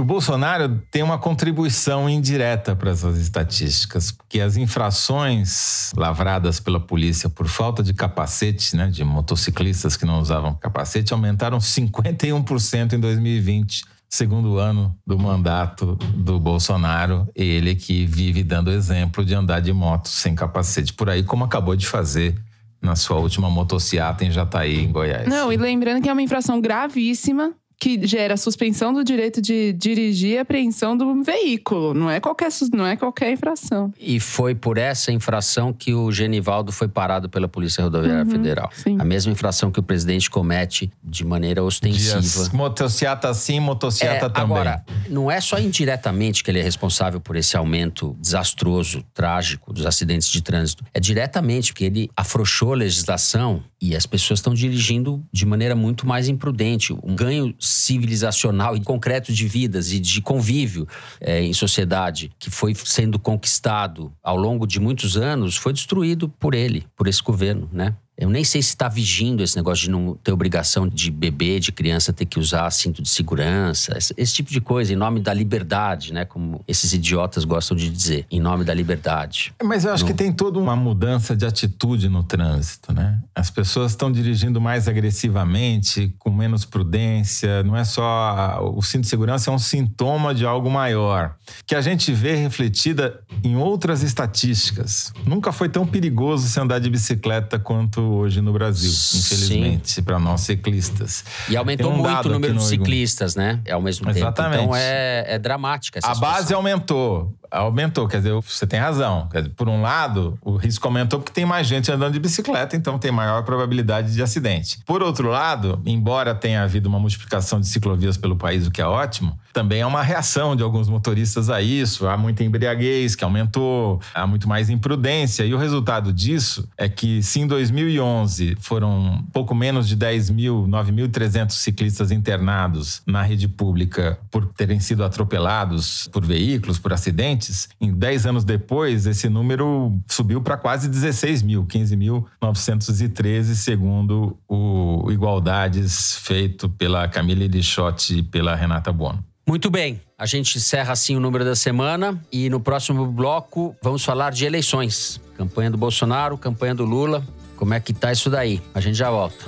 C: o Bolsonaro tem uma contribuição indireta para essas estatísticas, porque as infrações lavradas pela polícia por falta de capacete, né, de motociclistas que não usavam capacete, aumentaram 51% em 2020, segundo ano do mandato do Bolsonaro, ele que vive dando exemplo de andar de moto sem capacete por aí, como acabou de fazer na sua última motociata em Jataí, em Goiás.
A: Não, e lembrando que é uma infração gravíssima que gera suspensão do direito de dirigir e apreensão do veículo. Não é qualquer, não é qualquer infração.
B: E foi por essa infração que o Genivaldo foi parado pela Polícia Rodoviária uhum, Federal. Sim. A mesma infração que o presidente comete de maneira ostensiva. Dias,
C: motociata sim, motociata é, também. Agora,
B: não é só indiretamente que ele é responsável por esse aumento desastroso, trágico dos acidentes de trânsito. É diretamente porque ele afrouxou a legislação e as pessoas estão dirigindo de maneira muito mais imprudente. Um ganho civilizacional e concreto de vidas e de convívio é, em sociedade que foi sendo conquistado ao longo de muitos anos foi destruído por ele, por esse governo, né? Eu nem sei se está vigindo esse negócio de não ter obrigação de bebê, de criança ter que usar cinto de segurança, esse, esse, tipo de coisa, em nome da liberdade, né? Como esses idiotas gostam de dizer, em nome da liberdade. Mas
C: eu acho não... que tem toda uma mudança de atitude no trânsito, né? As pessoas estão dirigindo mais agressivamente, com menos prudência. Não é só. O cinto de segurança é um sintoma de algo maior, que a gente vê refletida em outras estatísticas. Nunca foi tão perigoso se andar de bicicleta quanto hoje no Brasil, infelizmente, para nós ciclistas. E aumentou um muito o número de
B: ciclistas, né? É ao mesmo Exatamente. tempo. Então é,
C: é dramática essa A situação. base aumentou, aumentou. Quer dizer, você tem razão. Dizer, por um lado, o risco aumentou porque tem mais gente andando de bicicleta, então tem maior probabilidade de acidente. Por outro lado, embora tenha havido uma multiplicação de ciclovias pelo país, o que é ótimo, também é uma reação de alguns motoristas a isso. Há muita embriaguez que aumentou, há muito mais imprudência. E o resultado disso é que, se em 2011 foram pouco menos de 10 mil, 9.300 ciclistas internados na rede pública por terem sido atropelados por veículos, por acidentes, em 10 anos depois, esse número subiu para quase 16 mil, 15.913, segundo o Igualdades, feito pela Camila Lixotti e pela Renata Bono.
B: Muito bem, a gente encerra assim o número da semana e no próximo bloco vamos falar de eleições. Campanha do Bolsonaro, campanha do Lula. Como é que tá isso daí? A gente já volta.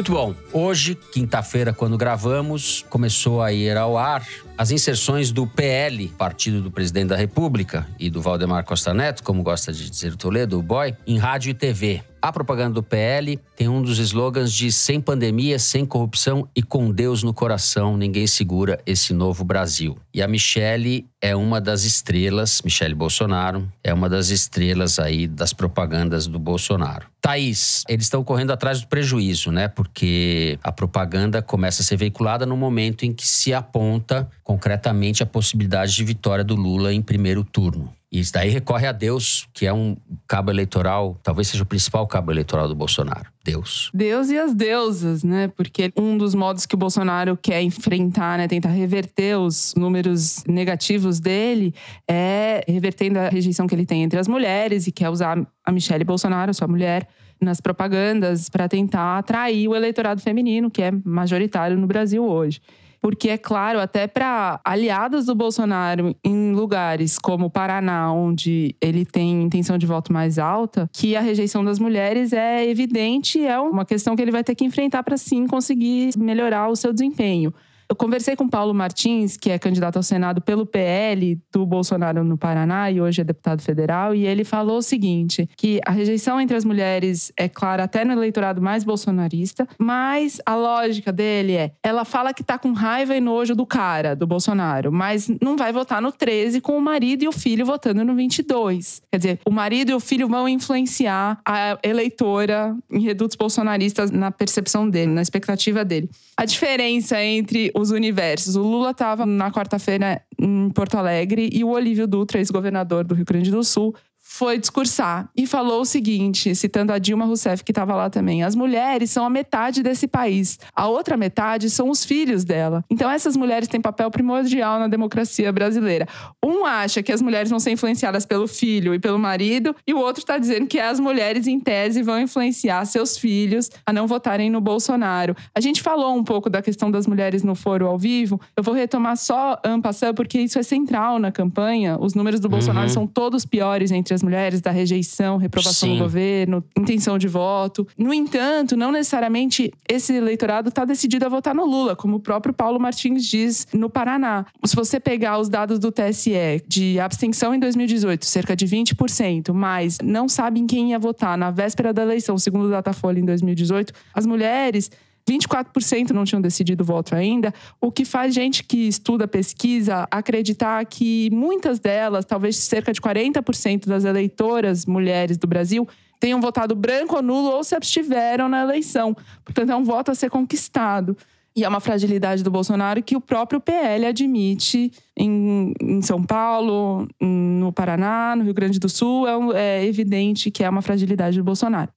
B: Muito bom. Hoje, quinta-feira, quando gravamos, começou a ir ao ar as inserções do PL, Partido do Presidente da República, e do Valdemar Costa Neto, como gosta de dizer o Toledo, o boy, em rádio e TV. A propaganda do PL tem um dos slogans de sem pandemia, sem corrupção e com Deus no coração, ninguém segura esse novo Brasil. E a Michelle é uma das estrelas, Michelle Bolsonaro, é uma das estrelas aí das propagandas do Bolsonaro. Thaís, eles estão correndo atrás do prejuízo, né? Porque a propaganda começa a ser veiculada no momento em que se aponta concretamente a possibilidade de vitória do Lula em primeiro turno. E daí recorre a Deus, que é um cabo eleitoral, talvez seja o principal cabo eleitoral do Bolsonaro. Deus.
A: Deus e as deusas, né? Porque um dos modos que o Bolsonaro quer enfrentar, né, tentar reverter os números negativos dele, é revertendo a rejeição que ele tem entre as mulheres e quer usar a Michelle Bolsonaro, sua mulher, nas propagandas para tentar atrair o eleitorado feminino, que é majoritário no Brasil hoje porque é claro, até para aliadas do Bolsonaro em lugares como o Paraná, onde ele tem intenção de voto mais alta, que a rejeição das mulheres é evidente, é uma questão que ele vai ter que enfrentar para sim conseguir melhorar o seu desempenho. Eu conversei com Paulo Martins, que é candidato ao Senado pelo PL do Bolsonaro no Paraná e hoje é deputado federal, e ele falou o seguinte: que a rejeição entre as mulheres é clara até no eleitorado mais bolsonarista, mas a lógica dele é: ela fala que tá com raiva e nojo do cara, do Bolsonaro, mas não vai votar no 13 com o marido e o filho votando no 22. Quer dizer, o marido e o filho vão influenciar a eleitora em redutos bolsonaristas na percepção dele, na expectativa dele. A diferença entre os universos. O Lula estava na quarta-feira em Porto Alegre e o Olívio Dutra, ex-governador do Rio Grande do Sul, foi discursar e falou o seguinte, citando a Dilma Rousseff, que estava lá também: as mulheres são a metade desse país, a outra metade são os filhos dela. Então, essas mulheres têm papel primordial na democracia brasileira. Um acha que as mulheres vão ser influenciadas pelo filho e pelo marido, e o outro está dizendo que as mulheres, em tese, vão influenciar seus filhos a não votarem no Bolsonaro. A gente falou um pouco da questão das mulheres no foro ao vivo, eu vou retomar só passado porque isso é central na campanha. Os números do Bolsonaro uhum. são todos piores entre as mulheres mulheres, da rejeição, reprovação Sim. do governo, intenção de voto. No entanto, não necessariamente esse eleitorado está decidido a votar no Lula, como o próprio Paulo Martins diz no Paraná. Se você pegar os dados do TSE de abstenção em 2018, cerca de 20%, mas não sabem quem ia votar na véspera da eleição, segundo o Datafolha em 2018, as mulheres 24% não tinham decidido o voto ainda, o que faz gente que estuda pesquisa acreditar que muitas delas, talvez cerca de 40% das eleitoras mulheres do Brasil, tenham votado branco ou nulo ou se abstiveram na eleição. Portanto, é um voto a ser conquistado. E é uma fragilidade do Bolsonaro que o próprio PL admite em, em São Paulo, no Paraná, no Rio Grande do Sul. É, é evidente que é uma fragilidade do Bolsonaro.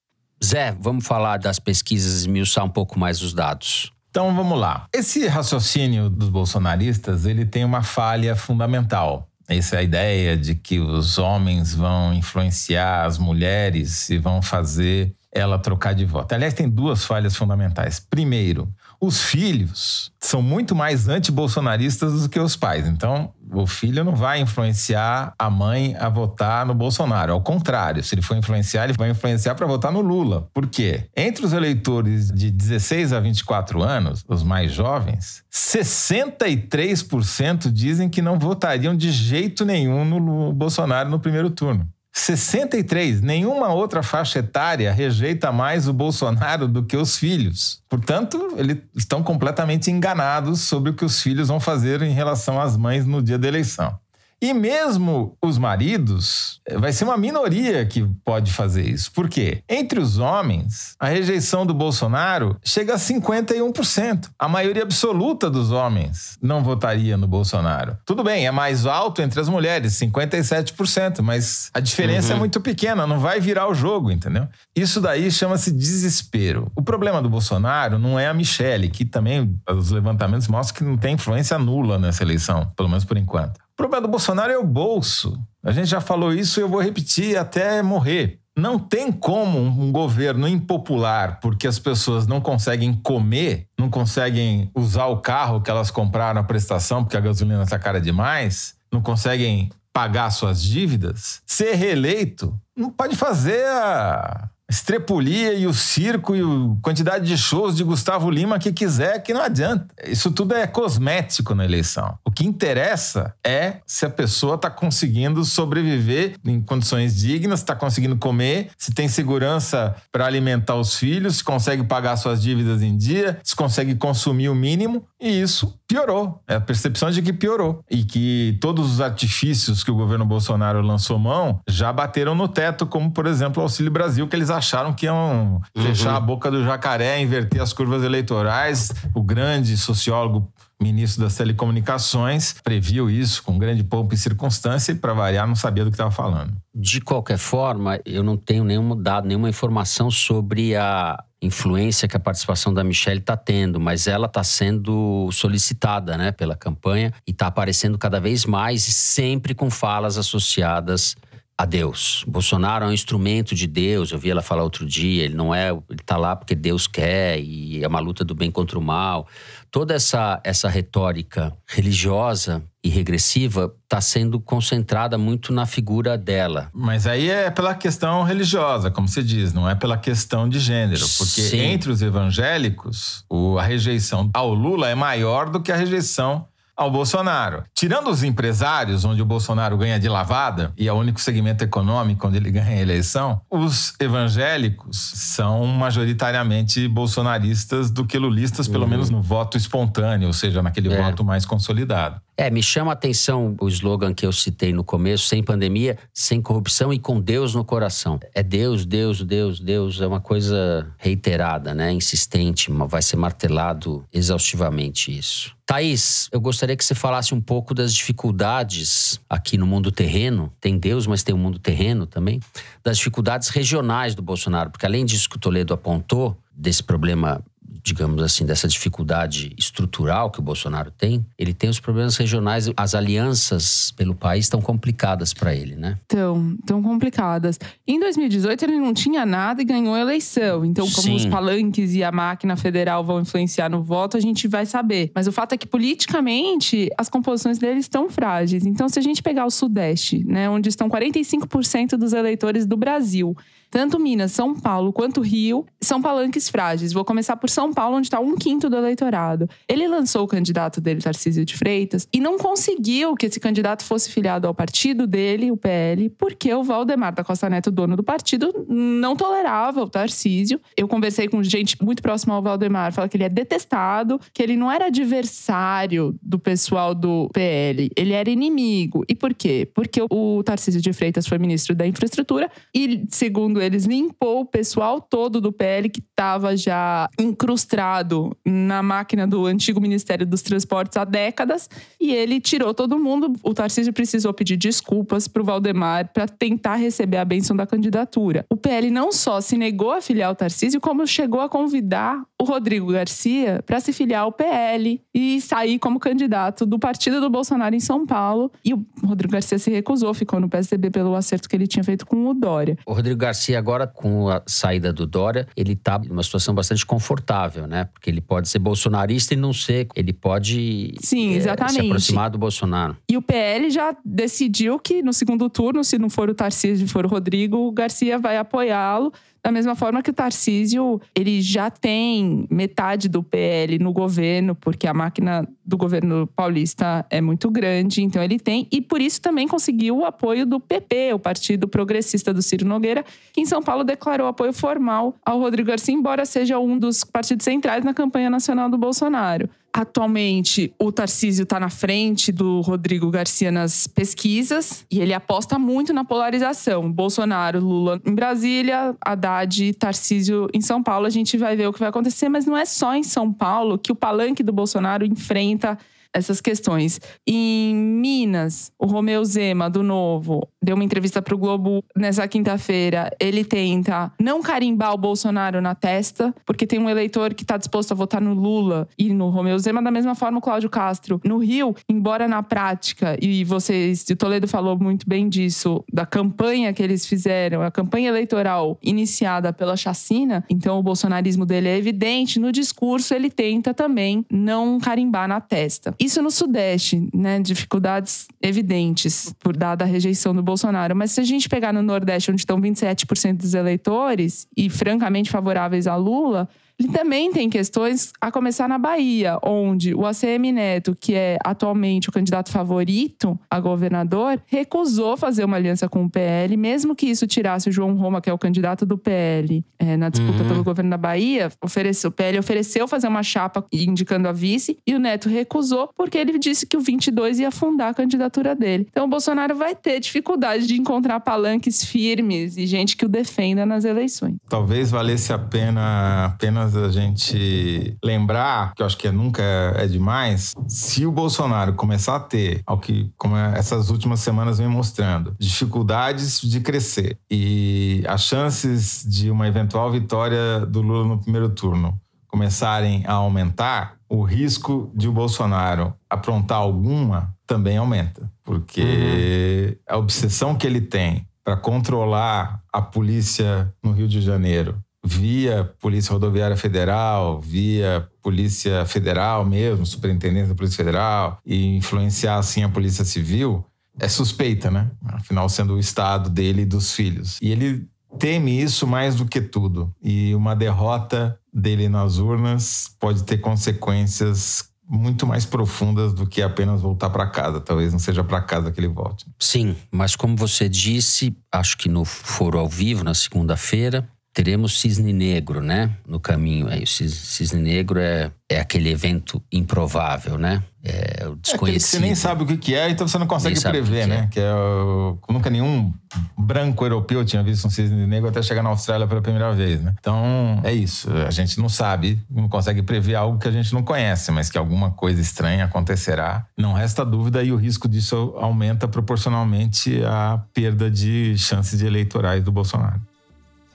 B: Zé, vamos falar das pesquisas e esmiuçar um pouco mais os dados. Então vamos lá.
C: Esse raciocínio dos bolsonaristas ele tem uma falha fundamental. Essa é a ideia de que os homens vão influenciar as mulheres e vão fazer ela trocar de voto. Aliás, tem duas falhas fundamentais. Primeiro, os filhos são muito mais anti-bolsonaristas do que os pais. Então, o filho não vai influenciar a mãe a votar no Bolsonaro. Ao contrário, se ele for influenciar, ele vai influenciar para votar no Lula. Por quê? Entre os eleitores de 16 a 24 anos, os mais jovens, 63% dizem que não votariam de jeito nenhum no Bolsonaro no primeiro turno. 63. Nenhuma outra faixa etária rejeita mais o Bolsonaro do que os filhos. Portanto, eles estão completamente enganados sobre o que os filhos vão fazer em relação às mães no dia da eleição. E mesmo os maridos, eh, vai ser uma minoria que pode fazer isso. Por quê? Entre os homens, a rejeição do Bolsonaro chega a 51%. A maioria absoluta dos homens não votaria no Bolsonaro. Tudo bem, é mais alto entre as mulheres, 57%, mas a diferença é uhum. é muito pequena, não vai virar o jogo, entendeu? Isso daí chama-se desespero. O problema do Bolsonaro não é a Michelle, que também os levantamentos mostram que não tem influência nula nessa eleição, pelo menos por enquanto. O problema do Bolsonaro é o bolso. A gente já falou isso e eu vou repetir até morrer. Não tem como um governo impopular, porque as pessoas não conseguem comer, não conseguem usar o carro que elas compraram a prestação, porque a gasolina está cara demais, não conseguem pagar suas dívidas, ser reeleito, não pode fazer a, estrepulia e o circo e a quantidade de shows de Gustavo Lima que quiser, que não adianta. Isso tudo é cosmético na eleição. O que interessa é se a pessoa está conseguindo sobreviver em condições dignas, está conseguindo comer, se tem segurança para alimentar os filhos, se consegue pagar suas dívidas em dia, se consegue consumir o mínimo. E isso piorou. É a percepção de que piorou. E que todos os artifícios que o governo Bolsonaro lançou mão já bateram no teto, como, por exemplo, o Auxílio Brasil, que eles acharam que iam uhum. fechar a boca do jacaré, inverter as curvas eleitorais. O grande sociólogo ministro das Telecomunicações, previu isso com grande pompa e circunstância e, para variar, não sabia do que estava falando.
B: De qualquer forma, eu não tenho nenhum dado, nenhuma informação sobre a influência que a participação da Michelle está tendo, mas ela está sendo solicitada né, pela campanha e está aparecendo cada vez mais e sempre com falas associadas a Deus. Bolsonaro é um instrumento de Deus. Eu vi ela falar outro dia. Ele não é, ele está lá porque Deus quer e é uma luta do bem contra o mal. Toda essa essa retórica religiosa e regressiva está sendo concentrada muito na figura dela.
C: Mas aí é pela questão religiosa, como se diz, não é pela questão de gênero, porque Sim. entre os evangélicos o, a rejeição ao Lula é maior do que a rejeição ao Bolsonaro. Tirando os empresários, onde o Bolsonaro ganha de lavada, e é o único segmento econômico onde ele ganha a eleição, os evangélicos são majoritariamente bolsonaristas do que lulistas, pelo uhum. menos no voto espontâneo, ou seja, naquele é. voto mais consolidado. É, me chama a atenção o slogan que eu citei no começo,
B: sem pandemia, sem corrupção e com Deus no coração. É Deus, Deus, Deus, Deus, é uma coisa reiterada, né? Insistente, vai ser martelado exaustivamente isso. Thaís, eu gostaria que você falasse um pouco das dificuldades aqui no mundo terreno. Tem Deus, mas tem o um mundo terreno também. Das dificuldades regionais do Bolsonaro, porque além disso que o Toledo apontou, desse problema digamos assim, dessa dificuldade estrutural que o Bolsonaro tem, ele tem os problemas regionais, as alianças pelo país estão complicadas para ele, né?
A: Estão, tão complicadas. Em 2018 ele não tinha nada e ganhou a eleição. Então, como Sim. os palanques e a máquina federal vão influenciar no voto, a gente vai saber. Mas o fato é que politicamente as composições dele estão frágeis. Então, se a gente pegar o Sudeste, né, onde estão 45% dos eleitores do Brasil, tanto Minas, São Paulo quanto Rio são palanques frágeis. Vou começar por São Paulo, onde está um quinto do eleitorado. Ele lançou o candidato dele, Tarcísio de Freitas, e não conseguiu que esse candidato fosse filiado ao partido dele, o PL, porque o Valdemar da Costa Neto, dono do partido, não tolerava o Tarcísio. Eu conversei com gente muito próxima ao Valdemar, fala que ele é detestado, que ele não era adversário do pessoal do PL, ele era inimigo. E por quê? Porque o Tarcísio de Freitas foi ministro da Infraestrutura e, segundo eles limpou o pessoal todo do PL que estava já incrustado na máquina do antigo Ministério dos Transportes há décadas e ele tirou todo mundo. O Tarcísio precisou pedir desculpas para o Valdemar para tentar receber a benção da candidatura. O PL não só se negou a filiar o Tarcísio, como chegou a convidar o Rodrigo Garcia para se filiar ao PL e sair como candidato do partido do Bolsonaro em São Paulo. E o Rodrigo Garcia se recusou, ficou no PSDB pelo acerto que ele tinha feito com o Dória.
B: O Rodrigo Garcia e agora com a saída do Dória, ele está numa situação bastante confortável, né? Porque ele pode ser bolsonarista e não ser, ele pode Sim, eh, exatamente. É, se aproximar do Bolsonaro.
A: E o PL já decidiu que no segundo turno, se não for o Tarcísio, se for o Rodrigo, o Garcia vai apoiá-lo. Da mesma forma que o Tarcísio, ele já tem metade do PL no governo, porque a máquina do governo paulista é muito grande, então ele tem, e por isso também conseguiu o apoio do PP, o Partido Progressista do Ciro Nogueira, que em São Paulo declarou apoio formal ao Rodrigo Garcia, embora seja um dos partidos centrais na campanha nacional do Bolsonaro. Atualmente, o Tarcísio está na frente do Rodrigo Garcia nas pesquisas e ele aposta muito na polarização. Bolsonaro, Lula em Brasília, Haddad e Tarcísio em São Paulo. A gente vai ver o que vai acontecer, mas não é só em São Paulo que o palanque do Bolsonaro enfrenta essas questões. Em Minas, o Romeu Zema, do Novo, deu uma entrevista para o Globo nessa quinta-feira. Ele tenta não carimbar o Bolsonaro na testa, porque tem um eleitor que está disposto a votar no Lula e no Romeu Zema, da mesma forma o Cláudio Castro. No Rio, embora na prática, e vocês, o Toledo falou muito bem disso, da campanha que eles fizeram, a campanha eleitoral iniciada pela chacina, então o bolsonarismo dele é evidente. No discurso, ele tenta também não carimbar na testa. Isso no Sudeste, né? Dificuldades evidentes por dada a rejeição do Bolsonaro. Mas se a gente pegar no Nordeste, onde estão 27% dos eleitores e francamente favoráveis a Lula, ele também tem questões a começar na Bahia, onde o ACM Neto, que é atualmente o candidato favorito a governador, recusou fazer uma aliança com o PL, mesmo que isso tirasse o João Roma, que é o candidato do PL é, eh, na disputa uhum. pelo governo da Bahia. Ofereceu, o PL ofereceu fazer uma chapa indicando a vice e o Neto recusou porque ele disse que o 22 ia fundar a candidatura dele. Então o Bolsonaro vai ter dificuldade de encontrar palanques firmes e gente que o defenda nas eleições.
C: Talvez valesse a pena apenas importante da gente lembrar, que eu acho que é nunca é demais, se o Bolsonaro começar a ter, ao que como é, essas últimas semanas vem mostrando, dificuldades de crescer e as chances de uma eventual vitória do Lula no primeiro turno começarem a aumentar, o risco de o Bolsonaro aprontar alguma também aumenta, porque uhum. a obsessão que ele tem para controlar a polícia no Rio de Janeiro via Polícia Rodoviária Federal, via Polícia Federal mesmo, superintendência da Polícia Federal, e influenciar assim a Polícia Civil, é suspeita, né? Afinal, sendo o estado dele e dos filhos. E ele teme isso mais do que tudo. E uma derrota dele nas urnas pode ter consequências muito mais profundas do que apenas voltar para casa. Talvez não seja para casa que ele volte. Sim, mas como
B: você disse, acho que no Foro ao Vivo, na segunda-feira, teremos cisne negro, né? No caminho aí. É, o cisne negro é, é aquele evento improvável,
C: né? É o é desconhecido. É você nem sabe o que é, então você não consegue prever, que né? É. Que é o... Nunca nenhum branco europeu tinha visto um cisne negro até chegar na Austrália pela primeira vez, né? Então, é isso. A gente não sabe, não consegue prever algo que a gente não conhece, mas que alguma coisa estranha acontecerá. Não resta dúvida e o risco disso aumenta proporcionalmente à perda de chances de eleitorais do Bolsonaro.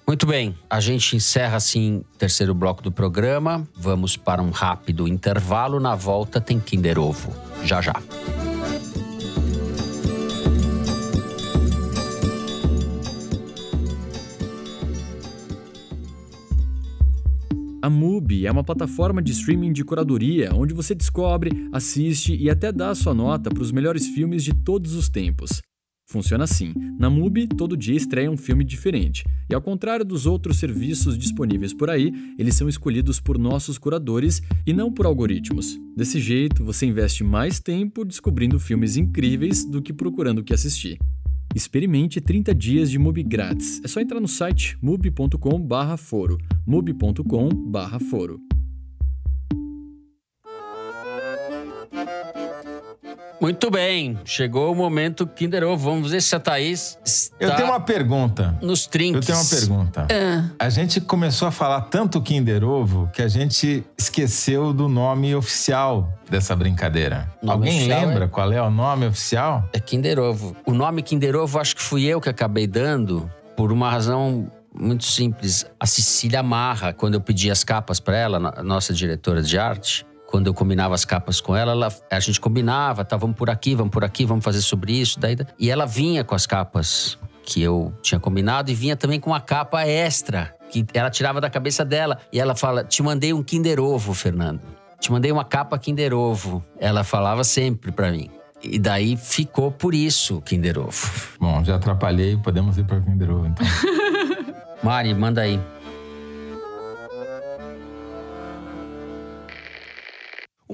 C: Muito bem, a gente encerra
B: assim o terceiro bloco do programa. Vamos para um rápido intervalo. Na volta tem Kinder Ovo. Já já.
C: A MUBI é uma plataforma de streaming de curadoria onde você descobre, assiste e até dá a sua nota para os melhores filmes de todos os tempos. Funciona assim: na MUBI, todo dia estreia um filme diferente, e ao contrário dos outros serviços disponíveis por aí, eles são escolhidos por nossos curadores e não por algoritmos. Desse jeito, você investe mais tempo descobrindo filmes incríveis do que procurando o que assistir. Experimente 30 dias de MUBI grátis. É só entrar no site mubi.com/foro,
B: mubi.com/foro. Muito bem, chegou o momento Kinder Ovo. Vamos ver se a Thaís está Eu tenho uma
C: pergunta. Nos trinques. Eu tenho uma pergunta. Ah. A gente começou a falar tanto Kinder Ovo que a gente esqueceu do nome oficial dessa brincadeira. Nome Alguém é- lembra é... qual é o nome oficial? É Kinder Ovo. O nome Kinder Ovo
B: acho que fui eu que acabei dando por uma razão muito simples. A Cecília Marra, quando eu pedi as capas para ela, nossa diretora de arte, quando eu combinava as capas com ela, ela, a gente combinava, tá, vamos por aqui, vamos por aqui, vamos fazer sobre isso. Daí, e ela vinha com as capas que eu tinha combinado e vinha também com uma capa extra que ela tirava da cabeça dela. E ela fala: Te mandei um Kinder Ovo, Fernando. Te mandei uma capa Kinder Ovo. Ela falava sempre para mim. E daí ficou por isso o Kinder Ovo. Bom, já atrapalhei, podemos ir para Kinder Ovo então. Mari, manda aí.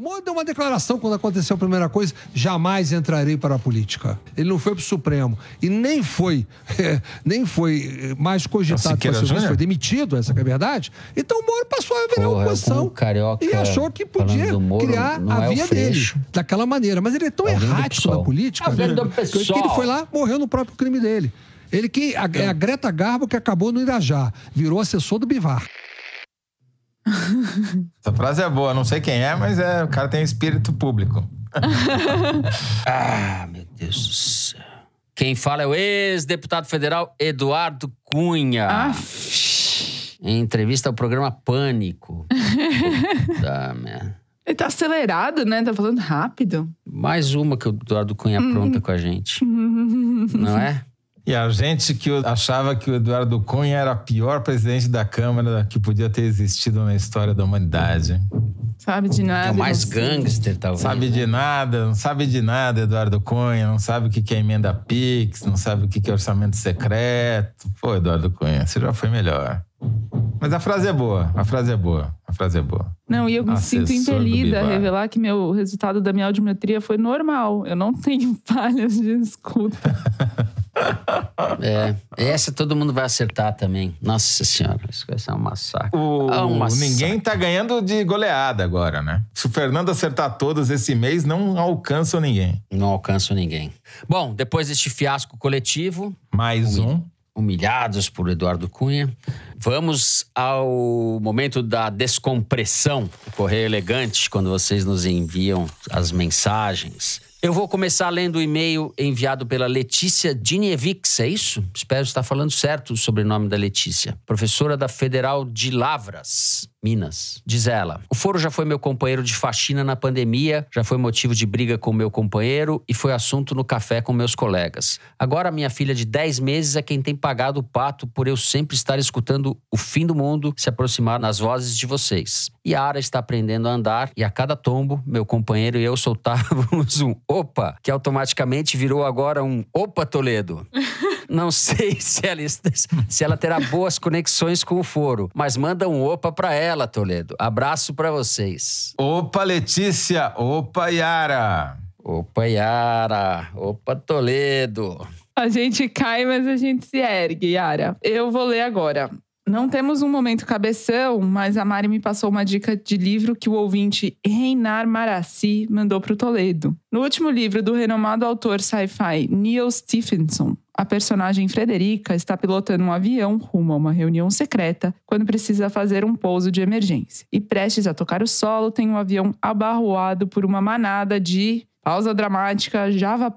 B: Moro deu uma declaração quando aconteceu a primeira coisa: jamais entrarei para a política. Ele não foi para o Supremo. E nem foi, é, nem foi mais cogitado para ser foi demitido, essa é a verdade. Então o Moro passou a virar Porra, oposição. Carioca, e achou que podia Moro, criar a é via dele. Daquela maneira. Mas ele é tão tá errático na política tá né? que ele foi lá,
C: morreu no próprio
B: crime dele. Ele que é a Greta Garbo que acabou no Irajá, virou assessor do Bivar.
C: Essa frase é boa, não sei quem é, mas é, o cara tem espírito público. ah, meu Deus do céu. Quem fala é o
B: ex-deputado federal Eduardo Cunha. Em entrevista ao programa Pânico. Puta merda.
A: Ele tá acelerado, né? Tá falando rápido.
C: Mais uma que o Eduardo Cunha apronta uhum. com a gente.
A: Não é?
C: E a gente que achava que o Eduardo Cunha era o pior presidente da Câmara que podia ter existido na história da humanidade.
A: Sabe de nada. É o mais gangster,
C: talvez. Sabe de né? nada, não sabe de nada, Eduardo Cunha. Não sabe o que é emenda PIX, não sabe o que é orçamento secreto. Pô, Eduardo Cunha, você já foi melhor. Mas a frase é boa, a frase é boa, a frase é boa.
A: Não, e eu me Assessor sinto impelida a revelar que meu resultado da minha audiometria foi normal. Eu não tenho falhas de escuta.
B: É, essa todo mundo vai acertar também. Nossa senhora, isso vai ser um massacre.
C: O, é um massacre. Ninguém tá ganhando de goleada agora, né? Se o Fernando acertar todas esse mês, não alcança ninguém. Não alcança ninguém.
B: Bom, depois deste fiasco coletivo. Mais um. um humilhados por Eduardo Cunha. Vamos ao momento da descompressão, Correr correio elegante, quando vocês nos enviam as mensagens. Eu vou começar lendo o e-mail enviado pela Letícia Dinievix, é isso? Espero estar falando certo o sobrenome da Letícia, professora da Federal de Lavras. Minas. Diz ela: O Foro já foi meu companheiro de faxina na pandemia, já foi motivo de briga com meu companheiro e foi assunto no café com meus colegas. Agora, minha filha de 10 meses é quem tem pagado o pato por eu sempre estar escutando o fim do mundo se aproximar nas vozes de vocês. E a Ara está aprendendo a andar e a cada tombo, meu companheiro e eu soltávamos um opa, que automaticamente virou agora um opa Toledo. Não sei se ela, se ela terá boas conexões com o foro, mas manda um opa para ela, Toledo. Abraço para vocês. Opa,
C: Letícia.
B: Opa, Yara. Opa, Yara. Opa, Toledo. A gente
A: cai, mas a gente se ergue, Yara. Eu vou ler agora. Não temos um momento cabeção, mas a Mari me passou uma dica de livro que o ouvinte Reinar Maraci mandou para o Toledo. No último livro do renomado autor sci-fi Neil Stephenson, a personagem Frederica está pilotando um avião rumo a uma reunião secreta quando precisa fazer um pouso de emergência. E prestes a tocar o solo, tem um avião abarroado por uma manada de pausa dramática,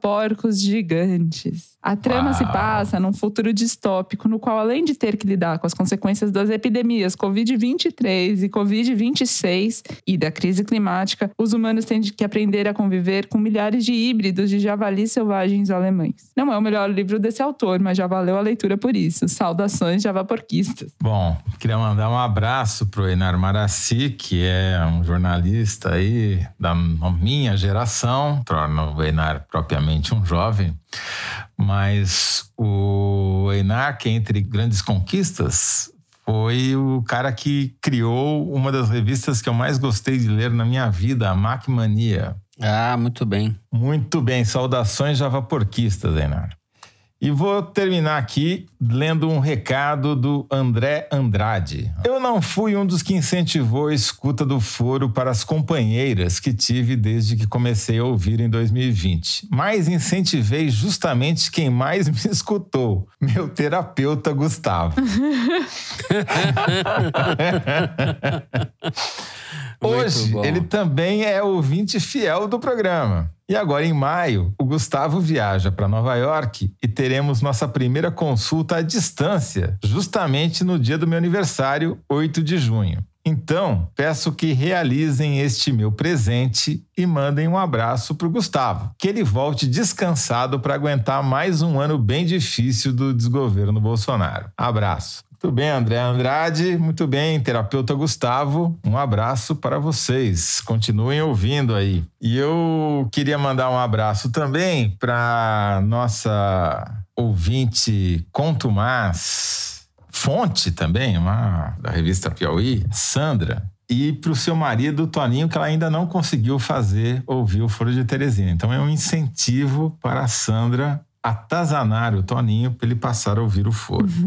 A: porcos gigantes. A trama Uau. se passa num futuro distópico no qual, além de ter que lidar com as consequências das epidemias Covid-23 e Covid-26 e da crise climática, os humanos têm que aprender a conviver com milhares de híbridos de javalis selvagens alemães. Não é o melhor livro desse autor, mas já valeu a leitura por isso. Saudações javaporquistas.
C: Bom, queria mandar um abraço pro Enar Marassi, que é um jornalista aí da minha geração, torna o Enar propriamente um jovem, mas o que entre grandes conquistas, foi o cara que criou uma das revistas que eu mais gostei de ler na minha vida, a Mac Mania. Ah, muito bem. Muito bem. Saudações javaporquistas, Einar. E vou terminar aqui lendo um recado do André Andrade. Eu não fui um dos que incentivou a escuta do foro para as companheiras que tive desde que comecei a ouvir em 2020, mas incentivei justamente quem mais me escutou, meu terapeuta Gustavo. Hoje, ele também é ouvinte fiel do programa. E agora, em maio, o Gustavo viaja para Nova York e teremos nossa primeira consulta à distância, justamente no dia do meu aniversário, 8 de junho. Então, peço que realizem este meu presente e mandem um abraço para o Gustavo, que ele volte descansado para aguentar mais um ano bem difícil do desgoverno Bolsonaro. Abraço. Muito bem, André Andrade, muito bem, terapeuta Gustavo, um abraço para vocês. Continuem ouvindo aí. E eu queria mandar um abraço também para nossa ouvinte Contumaz, fonte também, uma da revista Piauí, Sandra, e para o seu marido Toninho, que ela ainda não conseguiu fazer ouvir o Foro de Teresina. Então é um incentivo para a Sandra atazanar o Toninho para ele passar a ouvir o Foro.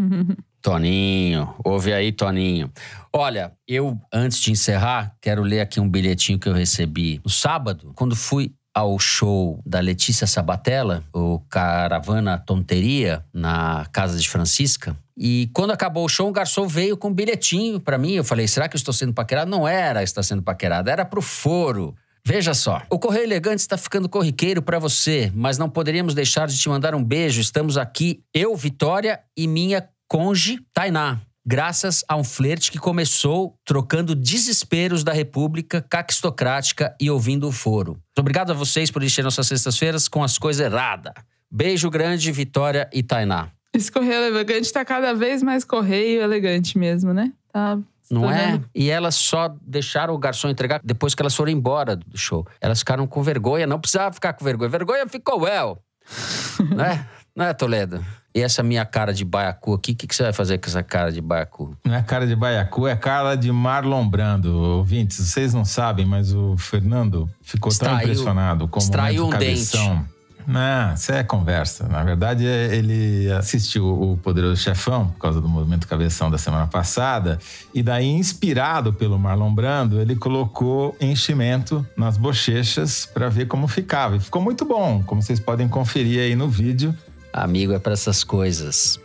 B: Toninho, ouve aí, Toninho. Olha, eu, antes de encerrar, quero ler aqui um bilhetinho que eu recebi no sábado, quando fui ao show da Letícia Sabatella, o Caravana Tonteria, na casa de Francisca. E quando acabou o show, um garçom veio com um bilhetinho para mim. Eu falei: será que eu estou sendo paquerado? Não era estar sendo paquerado, era pro foro. Veja só, o Correio Elegante está ficando corriqueiro para você, mas não poderíamos deixar de te mandar um beijo. Estamos aqui, eu, Vitória e minha Conge Tainá, graças a um flerte que começou trocando desesperos da República caquistocrática e ouvindo o foro. Obrigado a vocês por encher nossas sextas-feiras com as coisas erradas. Beijo grande, Vitória e Tainá.
A: Esse correio elegante tá cada vez mais correio elegante mesmo, né? Tá não é?
B: E elas só deixaram o garçom entregar depois que elas foram embora do show. Elas ficaram com vergonha, não precisava ficar com vergonha. Vergonha ficou well, né? Não é, Toledo? E essa minha cara de baiacu aqui, o que, que, você vai fazer com essa cara de baiacu?
C: Não é cara de baiacu, é cara de Marlon Brando. Ouvintes, vocês não sabem, mas o Fernando ficou extraiu, tão impressionado com o um cabeção. Dente. Não, isso é conversa. Na verdade, é, ele assistiu o Poderoso Chefão por causa do movimento Cabeção da semana passada e daí, inspirado pelo Marlon Brando, ele colocou enchimento nas bochechas para ver como ficava. E ficou muito bom, como vocês podem conferir aí no vídeo. Amigo é para essas coisas.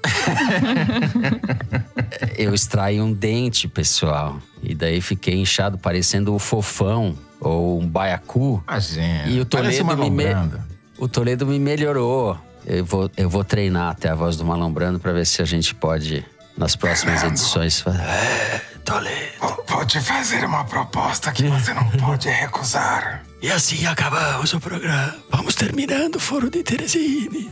B: eu extraí um dente, pessoal, e daí fiquei inchado, parecendo o um fofão ou um baiacu. Imagina. E o Toledo, me me... o Toledo me melhorou. Eu vou, eu vou treinar até a voz do Malombrando para ver se a gente pode, nas próximas edições, fazer. É,
C: Toledo. Vou te fazer uma proposta que você não pode recusar. E assim acabamos o programa. Vamos
B: terminando o Foro de Teresine.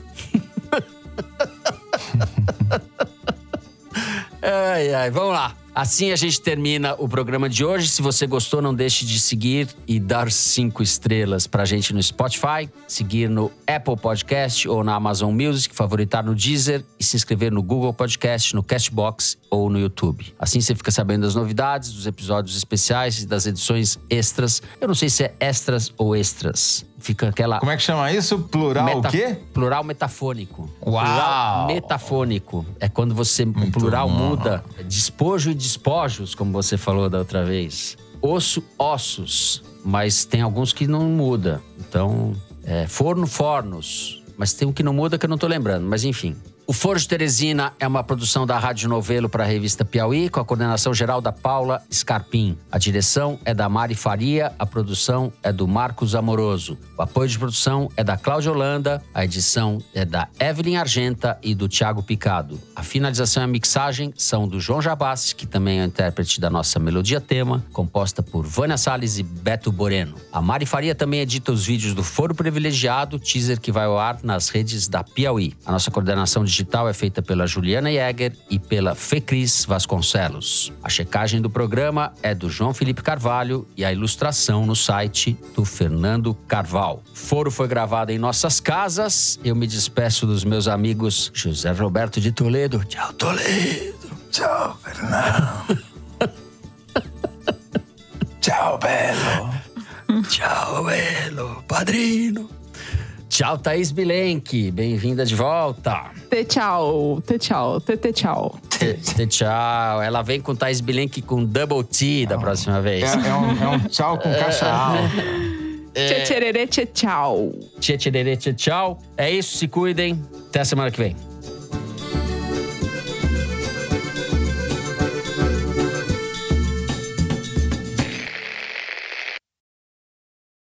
B: ai, ai, vamos lá. Assim a gente termina o programa de hoje. Se você gostou, não deixe de seguir e dar cinco estrelas pra gente no Spotify, seguir no Apple Podcast ou na Amazon Music, favoritar no Deezer e se inscrever no Google Podcast, no Castbox ou no YouTube. Assim você fica sabendo das novidades, dos episódios especiais e das edições extras. Eu não sei se é extras ou extras fica aquela. Como
C: é que chama isso? Plural Meta... o quê?
B: Plural metafônico. Uau! Plural metafônico. É quando você. Muito o plural bom. muda. É despojo e despojos, como você falou da outra vez. Osso, ossos. Mas tem alguns que não muda. Então, é, forno, fornos. Mas tem um que não muda que eu não tô lembrando. Mas enfim, o Foro de Teresina é uma produção da Rádio Novelo para a revista Piauí, com a coordenação geral da Paula Scarpim. A direção é da Mari Faria, a produção é do Marcos Amoroso. O apoio de produção é da Cláudia Holanda, a edição é da Evelyn Argenta e do Tiago Picado. A finalização e a mixagem são do João Jabassi, que também é o intérprete da nossa melodia tema, composta por Vânia Salles e Beto Boreno. A Mari Faria também edita os vídeos do Foro Privilegiado, teaser que vai ao ar nas redes da Piauí. A nossa coordenação de digital é feita pela Juliana Jäger e pela Fecris Vasconcelos. A checagem do programa é do João Felipe Carvalho e a ilustração no site do Fernando Carvalho. Foro foi gravado em nossas casas. Eu me despeço dos meus amigos José Roberto de Toledo. Tchau,
C: Toledo. Tchau, Fernando. Tchau, Belo. Tchau, Belo.
B: Padrino. Tchau, Thaís Bilenque. Bem-vinda de volta. Te tchau, te tchau, te, te tchau. Te, te tchau. Ela vem com Thaís Bilenque com double T da próxima vez. É, é, um, é um, tchau com caixa é. alta. É. Tchê, tchê, tchau. Tchê, tchê, tchau. É isso, se cuidem. Até a semana que vem.